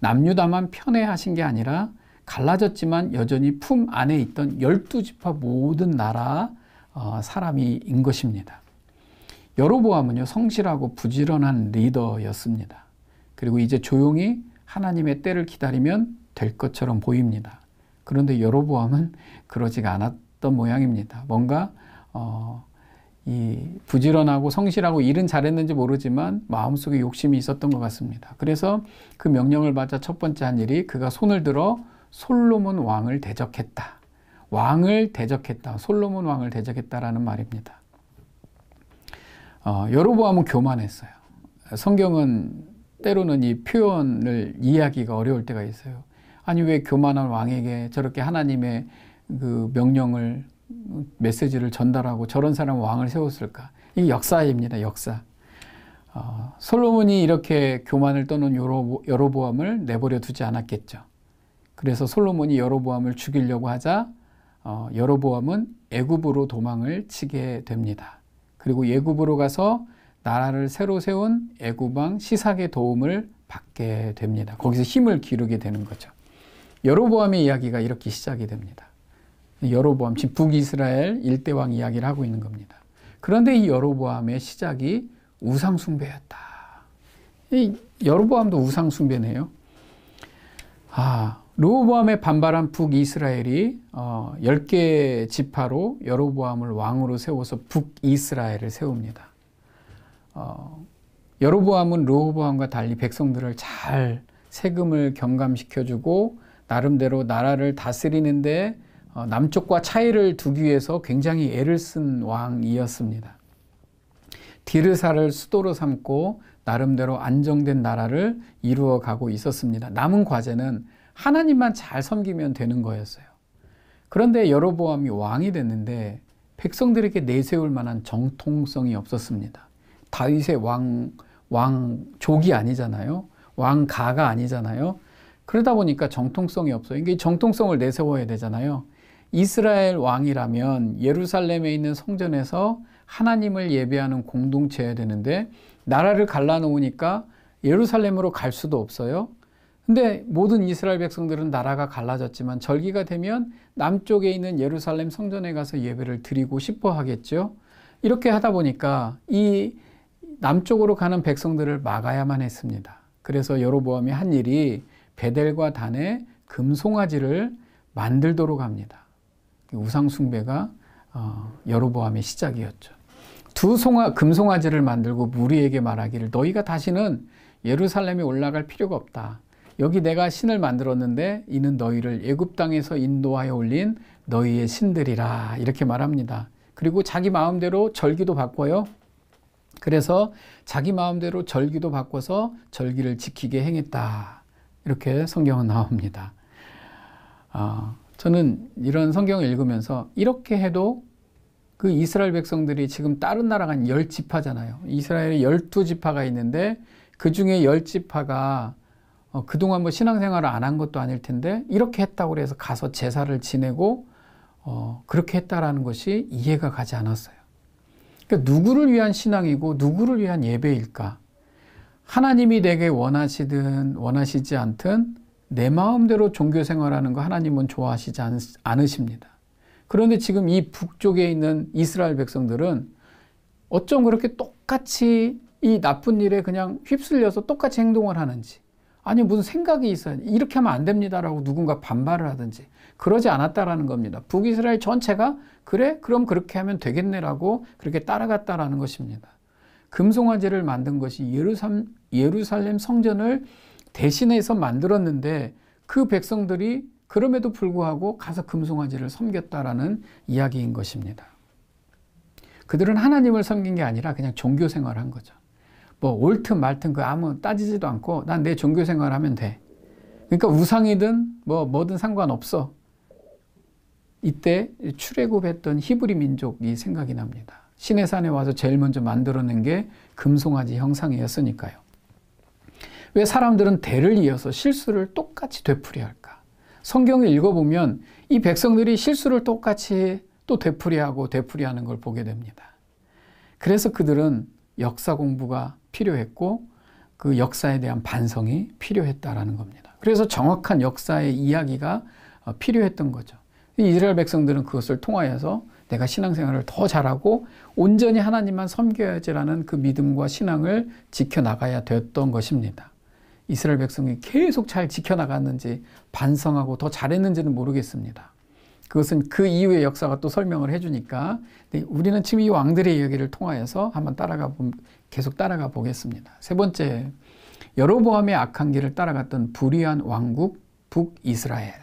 S1: 남유다만 편애하신 게 아니라 갈라졌지만 여전히 품 안에 있던 열두 지파 모든 나라 어, 사람이인 것입니다. 여로보암은요 성실하고 부지런한 리더였습니다. 그리고 이제 조용히 하나님의 때를 기다리면 될 것처럼 보입니다. 그런데 여로보암은 그러지가 않았던 모양입니다. 뭔가 어, 이 부지런하고 성실하고 일은 잘했는지 모르지만 마음속에 욕심이 있었던 것 같습니다. 그래서 그 명령을 받아 첫 번째 한 일이 그가 손을 들어 솔로몬 왕을 대적했다. 왕을 대적했다. 솔로몬 왕을 대적했다라는 말입니다. 어, 여로보암은 교만했어요. 성경은 때로는 이 표현을 이해하기가 어려울 때가 있어요. 아니 왜 교만한 왕에게 저렇게 하나님의 그 명령을 메시지를 전달하고 저런 사람 왕을 세웠을까? 이 역사입니다. 역사. 어, 솔로몬이 이렇게 교만을 떠는 여로 여로보암을 내버려 두지 않았겠죠. 그래서 솔로몬이 여로보암을 죽이려고 하자 어, 여로보암은 애굽으로 도망을 치게 됩니다. 그리고 애굽으로 가서 나라를 새로 세운 애굽왕 시삭의 도움을 받게 됩니다. 거기서 힘을 기르게 되는 거죠. 여로보암의 이야기가 이렇게 시작이 됩니다. 여로보암, 지 북이스라엘 일대왕 이야기를 하고 있는 겁니다. 그런데 이 여로보암의 시작이 우상숭배였다. 이 여로보암도 우상숭배네요. 아, 르보암에 반발한 북이스라엘이 어, 10개 지파로 여로보암을 왕으로 세워서 북이스라엘을 세웁니다. 어, 여로보암은 르보암과 달리 백성들을 잘 세금을 경감시켜주고 나름대로 나라를 다스리는데 어, 남쪽과 차이를 두기 위해서 굉장히 애를 쓴 왕이었습니다. 디르사를 수도로 삼고 나름대로 안정된 나라를 이루어 가고 있었습니다. 남은 과제는 하나님만 잘 섬기면 되는 거였어요. 그런데 여로보암이 왕이 됐는데 백성들에게 내세울 만한 정통성이 없었습니다. 다윗의 왕, 왕족이 아니잖아요. 왕가가 아니잖아요. 그러다 보니까 정통성이 없어요. 이게 정통성을 내세워야 되잖아요. 이스라엘 왕이라면 예루살렘에 있는 성전에서 하나님을 예배하는 공동체여야 되는데 나라를 갈라놓으니까 예루살렘으로 갈 수도 없어요. 근데 모든 이스라엘 백성들은 나라가 갈라졌지만 절기가 되면 남쪽에 있는 예루살렘 성전에 가서 예배를 드리고 싶어 하겠죠. 이렇게 하다 보니까 이 남쪽으로 가는 백성들을 막아야만 했습니다. 그래서 여로보암이 한 일이 베델과 단에 금송아지를 만들도록 합니다. 우상 숭배가 어, 여로보암의 시작이었죠. 두 송아 금송아지를 만들고 무리에게 말하기를 너희가 다시는 예루살렘에 올라갈 필요가 없다. 여기 내가 신을 만들었는데 이는 너희를 애굽 땅에서 인도하여 올린 너희의 신들이라 이렇게 말합니다. 그리고 자기 마음대로 절기도 바꿔요. 그래서 자기 마음대로 절기도 바꿔서 절기를 지키게 행했다. 이렇게 성경은 나옵니다. 어, 저는 이런 성경을 읽으면서 이렇게 해도 그 이스라엘 백성들이 지금 다른 나라가 열 지파잖아요. 이스라엘에 열두 지파가 있는데 그 중에 열 지파가 어, 그동안 뭐 신앙생활을 안 한 것도 아닐 텐데 이렇게 했다고 해서 가서 제사를 지내고 어, 그렇게 했다라는 것이 이해가 가지 않았어요. 그러니까 누구를 위한 신앙이고 누구를 위한 예배일까? 하나님이 내게 원하시든 원하시지 않든 내 마음대로 종교 생활하는 거 하나님은 좋아하시지 않으십니다. 그런데 지금 이 북쪽에 있는 이스라엘 백성들은 어쩜 그렇게 똑같이 이 나쁜 일에 그냥 휩쓸려서 똑같이 행동을 하는지 아니 무슨 생각이 있어야 이렇게 하면 안 됩니다라고 누군가 반발을 하든지 그러지 않았다라는 겁니다. 북이스라엘 전체가 그래 그럼 그렇게 하면 되겠네라고 그렇게 따라갔다라는 것입니다. 금송아지를 만든 것이 예루살렘 성전을 대신해서 만들었는데 그 백성들이 그럼에도 불구하고 가서 금송아지를 섬겼다라는 이야기인 것입니다. 그들은 하나님을 섬긴 게 아니라 그냥 종교 생활을 한 거죠. 뭐 옳든 말든 그 아무 따지지도 않고 난 내 종교 생활 하면 돼. 그러니까 우상이든 뭐 뭐든 상관없어. 이때 출애굽했던 히브리 민족이 생각이 납니다. 신해산에 와서 제일 먼저 만들어낸 게 금송아지 형상이었으니까요. 왜 사람들은 대를 이어서 실수를 똑같이 되풀이할까? 성경을 읽어보면 이 백성들이 실수를 똑같이 또 되풀이하고 되풀이하는 걸 보게 됩니다. 그래서 그들은 역사 공부가 필요했고 그 역사에 대한 반성이 필요했다라는 겁니다. 그래서 정확한 역사의 이야기가 어, 필요했던 거죠. 이스라엘 백성들은 그것을 통하여서 내가 신앙생활을 더 잘하고 온전히 하나님만 섬겨야지라는 그 믿음과 신앙을 지켜나가야 됐던 것입니다. 이스라엘 백성이 계속 잘 지켜나갔는지 반성하고 더 잘했는지는 모르겠습니다. 그것은 그 이후의 역사가 또 설명을 해주니까 우리는 지금 이 왕들의 이야기를 통하여서 한번 따라가 보, 계속 따라가 보겠습니다. 세 번째, 여로보암의 악한 길을 따라갔던 불의한 왕국 북이스라엘.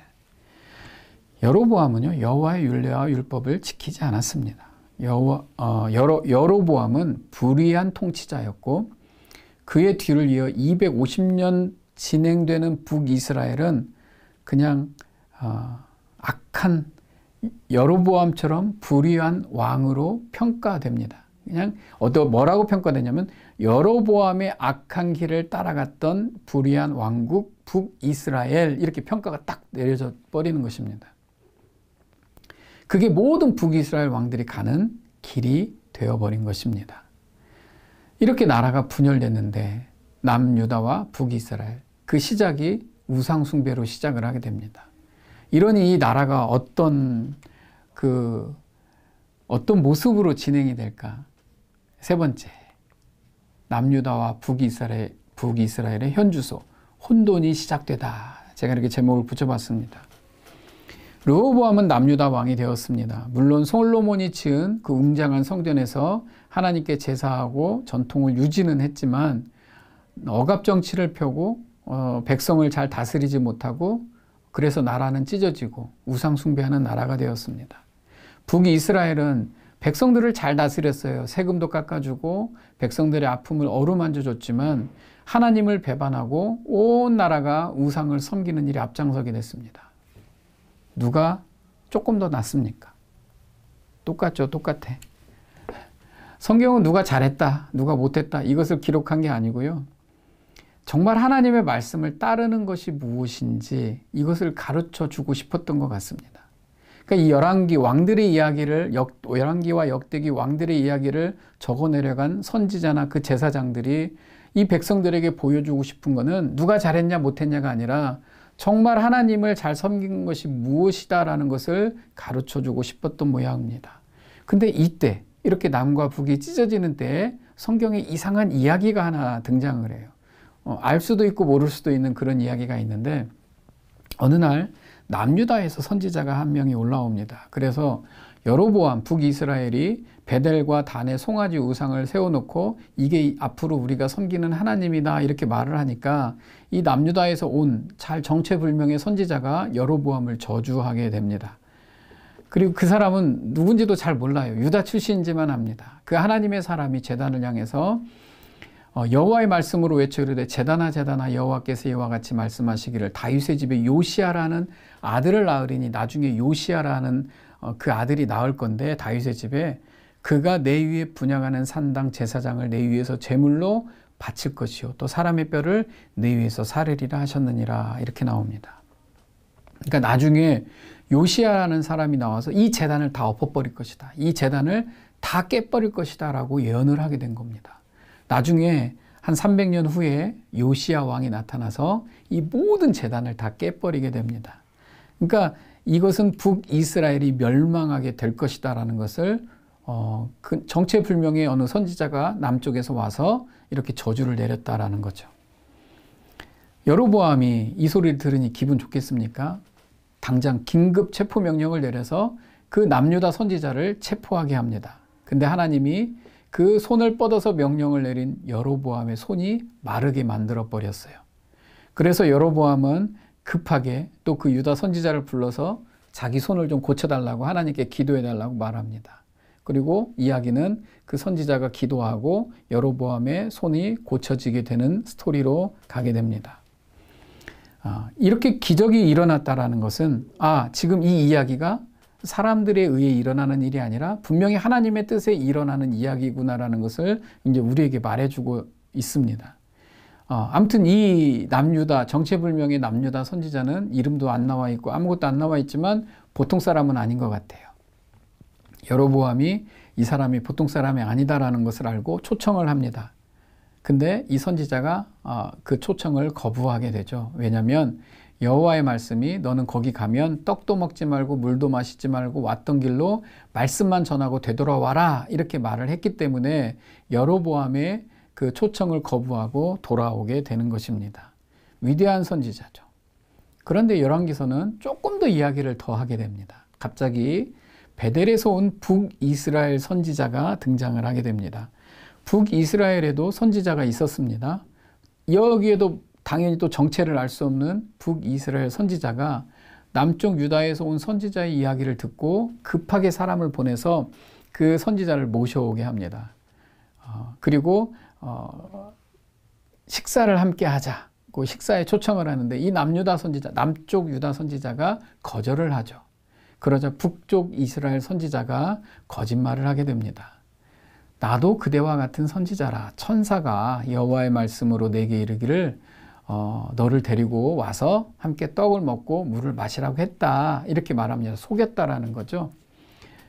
S1: 여로보암은요 여호와의 율례와 율법을 지키지 않았습니다. 여호, 어, 여로, 여로보암은 불의한 통치자였고 그의 뒤를 이어 250년 진행되는 북이스라엘은 그냥 어, 악한 여로보암처럼 불의한 왕으로 평가됩니다. 그냥 어떤 뭐라고 평가되냐면 여로보암의 악한 길을 따라갔던 불의한 왕국 북이스라엘 이렇게 평가가 딱 내려져 버리는 것입니다. 그게 모든 북이스라엘 왕들이 가는 길이 되어버린 것입니다. 이렇게 나라가 분열됐는데 남유다와 북이스라엘 그 시작이 우상숭배로 시작을 하게 됩니다. 이러니 이 나라가 어떤 그 어떤 모습으로 진행이 될까? 세 번째, 남유다와 북이스라엘, 북이스라엘의 현주소 혼돈이 시작되다. 제가 이렇게 제목을 붙여봤습니다. 르호보암은 남유다 왕이 되었습니다. 물론 솔로몬이 지은 그 웅장한 성전에서 하나님께 제사하고 전통을 유지는 했지만 억압 정치를 펴고 어, 백성을 잘 다스리지 못하고 그래서 나라는 찢어지고 우상 숭배하는 나라가 되었습니다. 북이스라엘은 백성들을 잘 다스렸어요. 세금도 깎아주고 백성들의 아픔을 어루만져 줬지만 하나님을 배반하고 온 나라가 우상을 섬기는 일이 앞장서게 됐습니다. 누가 조금 더 낫습니까? 똑같죠. 똑같아. 성경은 누가 잘했다, 누가 못했다, 이것을 기록한 게 아니고요. 정말 하나님의 말씀을 따르는 것이 무엇인지 이것을 가르쳐 주고 싶었던 것 같습니다. 그러니까 이 열왕기 왕들의 이야기를 역, 열왕기와 역대기 왕들의 이야기를 적어 내려간 선지자나 그 제사장들이 이 백성들에게 보여주고 싶은 것은 누가 잘했냐 못했냐가 아니라 정말 하나님을 잘 섬기는 것이 무엇이다라는 것을 가르쳐 주고 싶었던 모양입니다. 근데 이때 이렇게 남과 북이 찢어지는 때에 성경에 이상한 이야기가 하나 등장을 해요. 어, 알 수도 있고 모를 수도 있는 그런 이야기가 있는데 어느 날 남유다에서 선지자가 한 명이 올라옵니다. 그래서 여로보암 북이스라엘이 베델과 단의 송아지 우상을 세워놓고 이게 앞으로 우리가 섬기는 하나님이다 이렇게 말을 하니까 이 남유다에서 온 잘 정체불명의 선지자가 여로보암을 저주하게 됩니다. 그리고 그 사람은 누군지도 잘 몰라요. 유다 출신지만 압니다. 그 하나님의 사람이 재단을 향해서 어, 여호와의 말씀으로 외쳐 이르되 제단아 제단아 여호와께서 이와 같이 말씀하시기를 다윗의 집에 요시아라는 아들을 낳으리니 나중에 요시아라는 어, 그 아들이 낳을 건데 다윗의 집에 그가 내 위에 분양하는 산당 제사장을 내 위에서 제물로 바칠 것이요 또 사람의 뼈를 내 위에서 사르리라 하셨느니라 이렇게 나옵니다. 그러니까 나중에 요시아라는 사람이 나와서 이 재단을 다 엎어버릴 것이다. 이 재단을 다 깨버릴 것이다 라고 예언을 하게 된 겁니다. 나중에 한 300년 후에 요시아 왕이 나타나서 이 모든 재단을 다 깨버리게 됩니다. 그러니까 이것은 북이스라엘이 멸망하게 될 것이다 라는 것을 어, 그 정체불명의 어느 선지자가 남쪽에서 와서 이렇게 저주를 내렸다라는 거죠. 여로보암이 이 소리를 들으니 기분 좋겠습니까? 당장 긴급 체포 명령을 내려서 그 남유다 선지자를 체포하게 합니다. 근데 하나님이 그 손을 뻗어서 명령을 내린 여로보암의 손이 마르게 만들어 버렸어요. 그래서 여로보암은 급하게 또 그 유다 선지자를 불러서 자기 손을 좀 고쳐달라고 하나님께 기도해달라고 말합니다. 그리고 이야기는 그 선지자가 기도하고 여로보암의 손이 고쳐지게 되는 스토리로 가게 됩니다. 아, 이렇게 기적이 일어났다라는 것은 아 지금 이 이야기가 사람들에 의해 일어나는 일이 아니라 분명히 하나님의 뜻에 일어나는 이야기구나라는 것을 이제 우리에게 말해주고 있습니다. 어, 아무튼 이 남유다 정체불명의 남유다 선지자는 이름도 안 나와 있고 아무것도 안 나와 있지만 보통 사람은 아닌 것 같아요. 여로보암이 이 사람이 보통 사람이 아니다라는 것을 알고 초청을 합니다. 근데 이 선지자가 아, 그 초청을 거부하게 되죠. 왜냐하면 여호와의 말씀이 너는 거기 가면 떡도 먹지 말고 물도 마시지 말고 왔던 길로 말씀만 전하고 되돌아와라 이렇게 말을 했기 때문에 여로보암의 그 초청을 거부하고 돌아오게 되는 것입니다. 위대한 선지자죠. 그런데 열왕기서는 조금 더 이야기를 더 하게 됩니다. 갑자기 베델에서 온 북이스라엘 선지자가 등장을 하게 됩니다. 북이스라엘에도 선지자가 있었습니다. 여기에도 당연히 또 정체를 알 수 없는 북이스라엘 선지자가 남쪽 유다에서 온 선지자의 이야기를 듣고 급하게 사람을 보내서 그 선지자를 모셔오게 합니다. 어, 그리고 어, 식사를 함께 하자 식사에 초청을 하는데 이 남유다 선지자, 남쪽 유다 선지자가 거절을 하죠. 그러자 북쪽 이스라엘 선지자가 거짓말을 하게 됩니다. 나도 그대와 같은 선지자라 천사가 여호와의 말씀으로 내게 이르기를 어, 너를 데리고 와서 함께 떡을 먹고 물을 마시라고 했다 이렇게 말합니다. 속였다라는 거죠.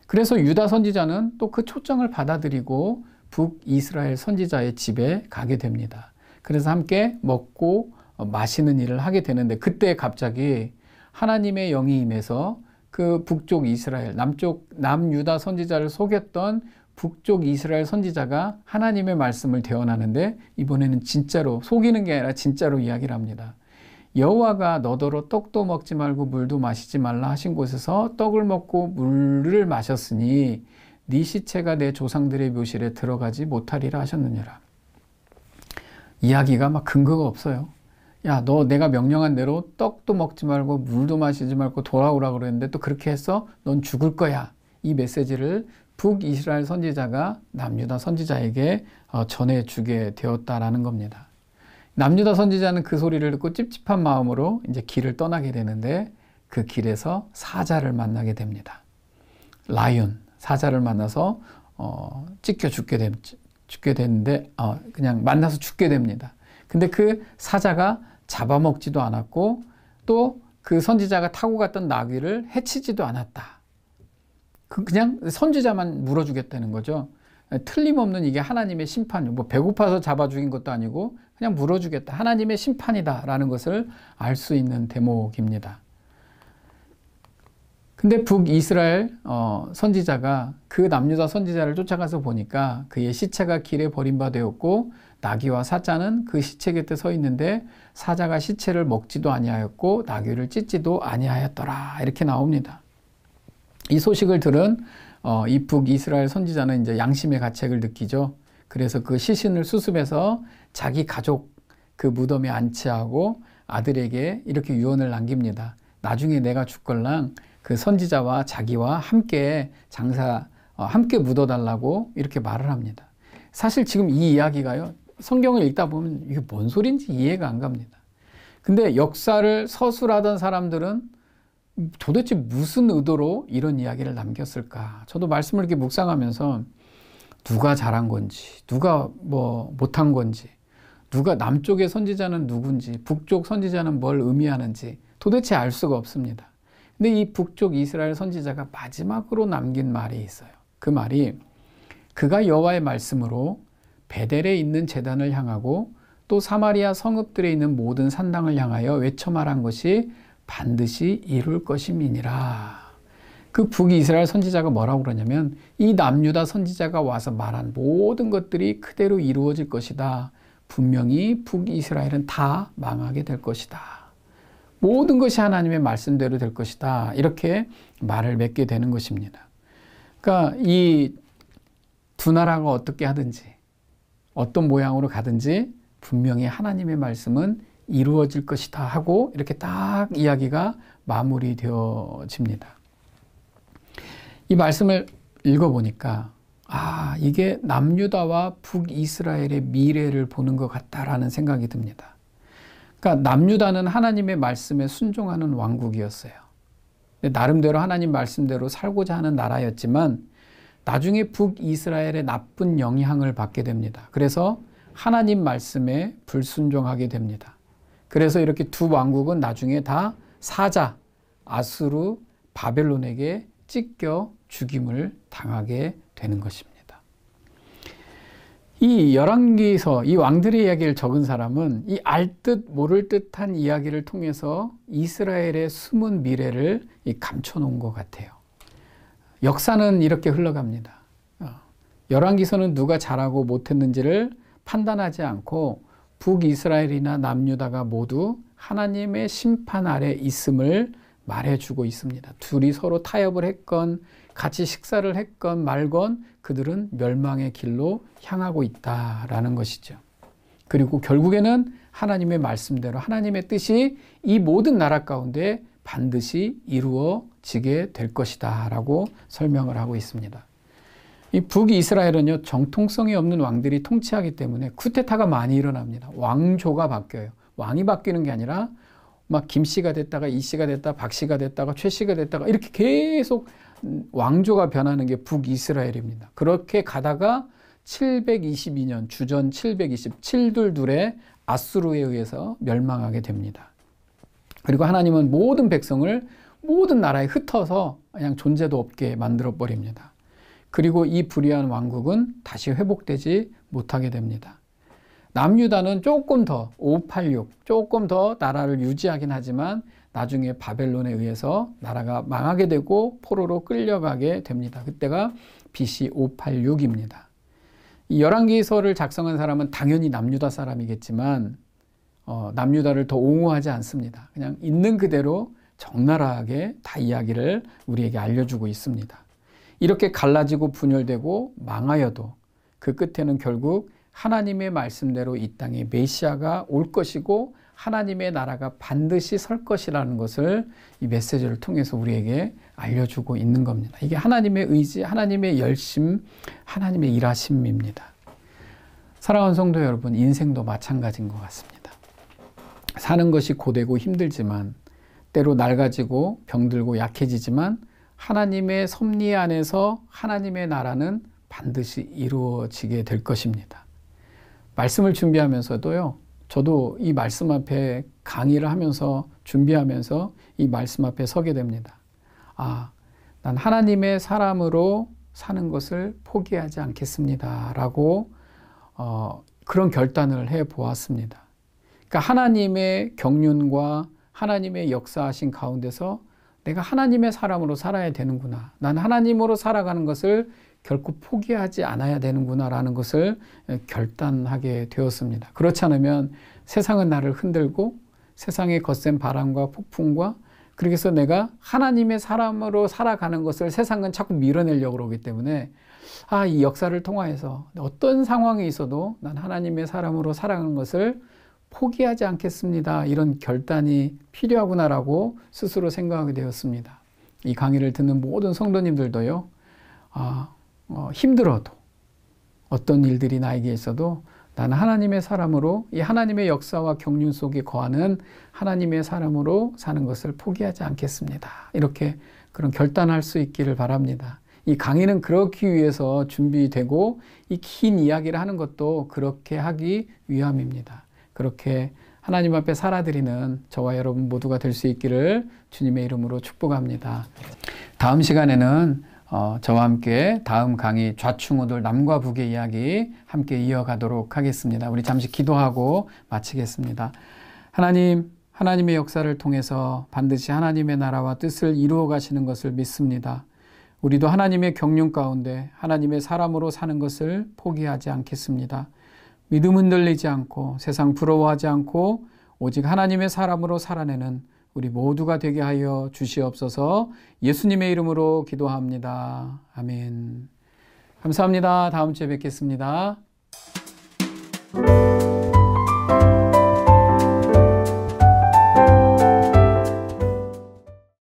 S1: 그래서 유다 선지자는 또 그 초청을 받아들이고 북이스라엘 선지자의 집에 가게 됩니다. 그래서 함께 먹고 어, 마시는 일을 하게 되는데 그때 갑자기 하나님의 영이 임해서 그 북쪽 이스라엘, 남쪽 남유다 선지자를 속였던 북쪽 이스라엘 선지자가 하나님의 말씀을 대원하는데 이번에는 진짜로 속이는 게 아니라 진짜로 이야기를 합니다. 여호와가 너더러 떡도 먹지 말고 물도 마시지 말라 하신 곳에서 떡을 먹고 물을 마셨으니 네 시체가 내 조상들의 묘실에 들어가지 못하리라 하셨느니라. 이야기가 막 근거가 없어요. 야, 너 내가 명령한 대로 떡도 먹지 말고 물도 마시지 말고 돌아오라 그랬는데 또 그렇게 해서 넌 죽을 거야. 이 메시지를 북이스라엘 선지자가 남유다 선지자에게 어, 전해주게 되었다라는 겁니다. 남유다 선지자는 그 소리를 듣고 찝찝한 마음으로 이제 길을 떠나게 되는데 그 길에서 사자를 만나게 됩니다. 라이온, 사자를 만나서 어, 찢겨 죽게, 되, 죽게 되는데 어, 그냥 만나서 죽게 됩니다. 근데 그 사자가 잡아먹지도 않았고 또 그 선지자가 타고 갔던 나귀를 해치지도 않았다. 그 그냥 선지자만 물어주겠다는 거죠. 틀림없는 이게 하나님의 심판, 뭐 배고파서 잡아 죽인 것도 아니고 그냥 물어주겠다. 하나님의 심판이다라는 것을 알 수 있는 대목입니다. 근데 북이스라엘 어, 선지자가 그 남유다 선지자를 쫓아가서 보니까 그의 시체가 길에 버림바 되었고 나귀와 사자는 그 시체 곁에 서 있는데 사자가 시체를 먹지도 아니하였고 나귀를 찢지도 아니하였더라. 이렇게 나옵니다. 이 소식을 들은 어, 이 북이스라엘 선지자는 이제 양심의 가책을 느끼죠. 그래서 그 시신을 수습해서 자기 가족 그 무덤에 안치하고 아들에게 이렇게 유언을 남깁니다. 나중에 내가 죽걸랑 그 선지자와 자기와 함께 장사 어, 함께 묻어달라고 이렇게 말을 합니다. 사실 지금 이 이야기가요 성경을 읽다 보면 이게 뭔소리인지 이해가 안 갑니다. 근데 역사를 서술하던 사람들은 도대체 무슨 의도로 이런 이야기를 남겼을까? 저도 말씀을 이렇게 묵상하면서 누가 잘한 건지, 누가 뭐 못한 건지, 누가 남쪽의 선지자는 누군지, 북쪽 선지자는 뭘 의미하는지 도대체 알 수가 없습니다. 근데 이 북쪽 이스라엘 선지자가 마지막으로 남긴 말이 있어요. 그 말이 그가 여호와의 말씀으로 베델에 있는 재단을 향하고 또 사마리아 성읍들에 있는 모든 산당을 향하여 외쳐 말한 것이 반드시 이룰 것임이니라. 그 북이스라엘 선지자가 뭐라고 그러냐면 이 남유다 선지자가 와서 말한 모든 것들이 그대로 이루어질 것이다. 분명히 북이스라엘은 다 망하게 될 것이다. 모든 것이 하나님의 말씀대로 될 것이다. 이렇게 말을 맺게 되는 것입니다. 그러니까 이 두 나라가 어떻게 하든지 어떤 모양으로 가든지 분명히 하나님의 말씀은 이루어질 것이다 하고 이렇게 딱 이야기가 마무리되어집니다. 이 말씀을 읽어보니까 아, 이게 남유다와 북이스라엘의 미래를 보는 것 같다라는 생각이 듭니다. 그러니까 남유다는 하나님의 말씀에 순종하는 왕국이었어요. 나름대로 하나님 말씀대로 살고자 하는 나라였지만 나중에 북이스라엘의 나쁜 영향을 받게 됩니다. 그래서 하나님 말씀에 불순종하게 됩니다. 그래서 이렇게 두 왕국은 나중에 다 사자, 아수르, 바벨론에게 찢겨 죽임을 당하게 되는 것입니다. 이 열왕기서 이 왕들의 이야기를 적은 사람은 이 알 듯 모를 듯한 이야기를 통해서 이스라엘의 숨은 미래를 감춰놓은 것 같아요. 역사는 이렇게 흘러갑니다. 어, 열왕기서는 누가 잘하고 못했는지를 판단하지 않고 북이스라엘이나 남유다가 모두 하나님의 심판 아래 있음을 말해주고 있습니다. 둘이 서로 타협을 했건 같이 식사를 했건 말건 그들은 멸망의 길로 향하고 있다라는 것이죠. 그리고 결국에는 하나님의 말씀대로 하나님의 뜻이 이 모든 나라 가운데 반드시 이루어지게 될 것이다 라고 설명을 하고 있습니다. 이 북이스라엘은요, 정통성이 없는 왕들이 통치하기 때문에 쿠데타가 많이 일어납니다. 왕조가 바뀌어요. 왕이 바뀌는 게 아니라 막 김씨가 됐다가 이씨가 됐다, 박씨가 됐다가 최씨가 됐다가 이렇게 계속 왕조가 변하는 게 북이스라엘입니다. 그렇게 가다가 722년 주전 727둘둘의 아수르에 의해서 멸망하게 됩니다. 그리고 하나님은 모든 백성을 모든 나라에 흩어서 그냥 존재도 없게 만들어 버립니다. 그리고 이 불의한 왕국은 다시 회복되지 못하게 됩니다. 남유다는 조금 더 586 조금 더 나라를 유지하긴 하지만 나중에 바벨론에 의해서 나라가 망하게 되고 포로로 끌려가게 됩니다. 그때가 BC 586입니다. 이 열왕기서를 작성한 사람은 당연히 남유다 사람이겠지만 어, 남유다를 더 옹호하지 않습니다. 그냥 있는 그대로 적나라하게 다 이야기를 우리에게 알려주고 있습니다. 이렇게 갈라지고 분열되고 망하여도 그 끝에는 결국 하나님의 말씀대로 이 땅에 메시아가 올 것이고 하나님의 나라가 반드시 설 것이라는 것을 이 메시지를 통해서 우리에게 알려주고 있는 겁니다. 이게 하나님의 의지, 하나님의 열심, 하나님의 일하심입니다. 사랑하는 성도 여러분, 인생도 마찬가지인 것 같습니다. 사는 것이 고되고 힘들지만 때로 낡아지고 병들고 약해지지만 하나님의 섭리 안에서 하나님의 나라는 반드시 이루어지게 될 것입니다. 말씀을 준비하면서도요. 저도 이 말씀 앞에 강의를 하면서 준비하면서 이 말씀 앞에 서게 됩니다. 아, 난 하나님의 사람으로 사는 것을 포기하지 않겠습니다. 라고 어, 그런 결단을 해 보았습니다. 그러니까 하나님의 경륜과 하나님의 역사하신 가운데서 내가 하나님의 사람으로 살아야 되는구나. 난 하나님으로 살아가는 것을 결코 포기하지 않아야 되는구나라는 것을 결단하게 되었습니다. 그렇지 않으면 세상은 나를 흔들고 세상의 거센 바람과 폭풍과 그렇게 해서 내가 하나님의 사람으로 살아가는 것을 세상은 자꾸 밀어내려고 그러기 때문에 아, 이 역사를 통하여서 어떤 상황에 있어도 난 하나님의 사람으로 살아가는 것을 포기하지 않겠습니다. 이런 결단이 필요하구나라고 스스로 생각하게 되었습니다. 이 강의를 듣는 모든 성도님들도요, 아, 어, 힘들어도 어떤 일들이 나에게 있어도 나는 하나님의 사람으로 이 하나님의 역사와 경륜 속에 거하는 하나님의 사람으로 사는 것을 포기하지 않겠습니다. 이렇게 그런 결단할 수 있기를 바랍니다. 이 강의는 그렇기 위해서 준비되고 이 긴 이야기를 하는 것도 그렇게 하기 위함입니다. 그렇게 하나님 앞에 살아드리는 저와 여러분 모두가 될 수 있기를 주님의 이름으로 축복합니다. 다음 시간에는 어, 저와 함께 다음 강의 좌충우돌 남과 북의 이야기 함께 이어가도록 하겠습니다. 우리 잠시 기도하고 마치겠습니다. 하나님, 하나님의 역사를 통해서 반드시 하나님의 나라와 뜻을 이루어 가시는 것을 믿습니다. 우리도 하나님의 경륜 가운데 하나님의 사람으로 사는 것을 포기하지 않겠습니다. 믿음 흔들리지 않고 세상 부러워하지 않고 오직 하나님의 사람으로 살아내는 우리 모두가 되게 하여 주시옵소서 예수님의 이름으로 기도합니다. 아멘. 감사합니다. 다음 주에 뵙겠습니다.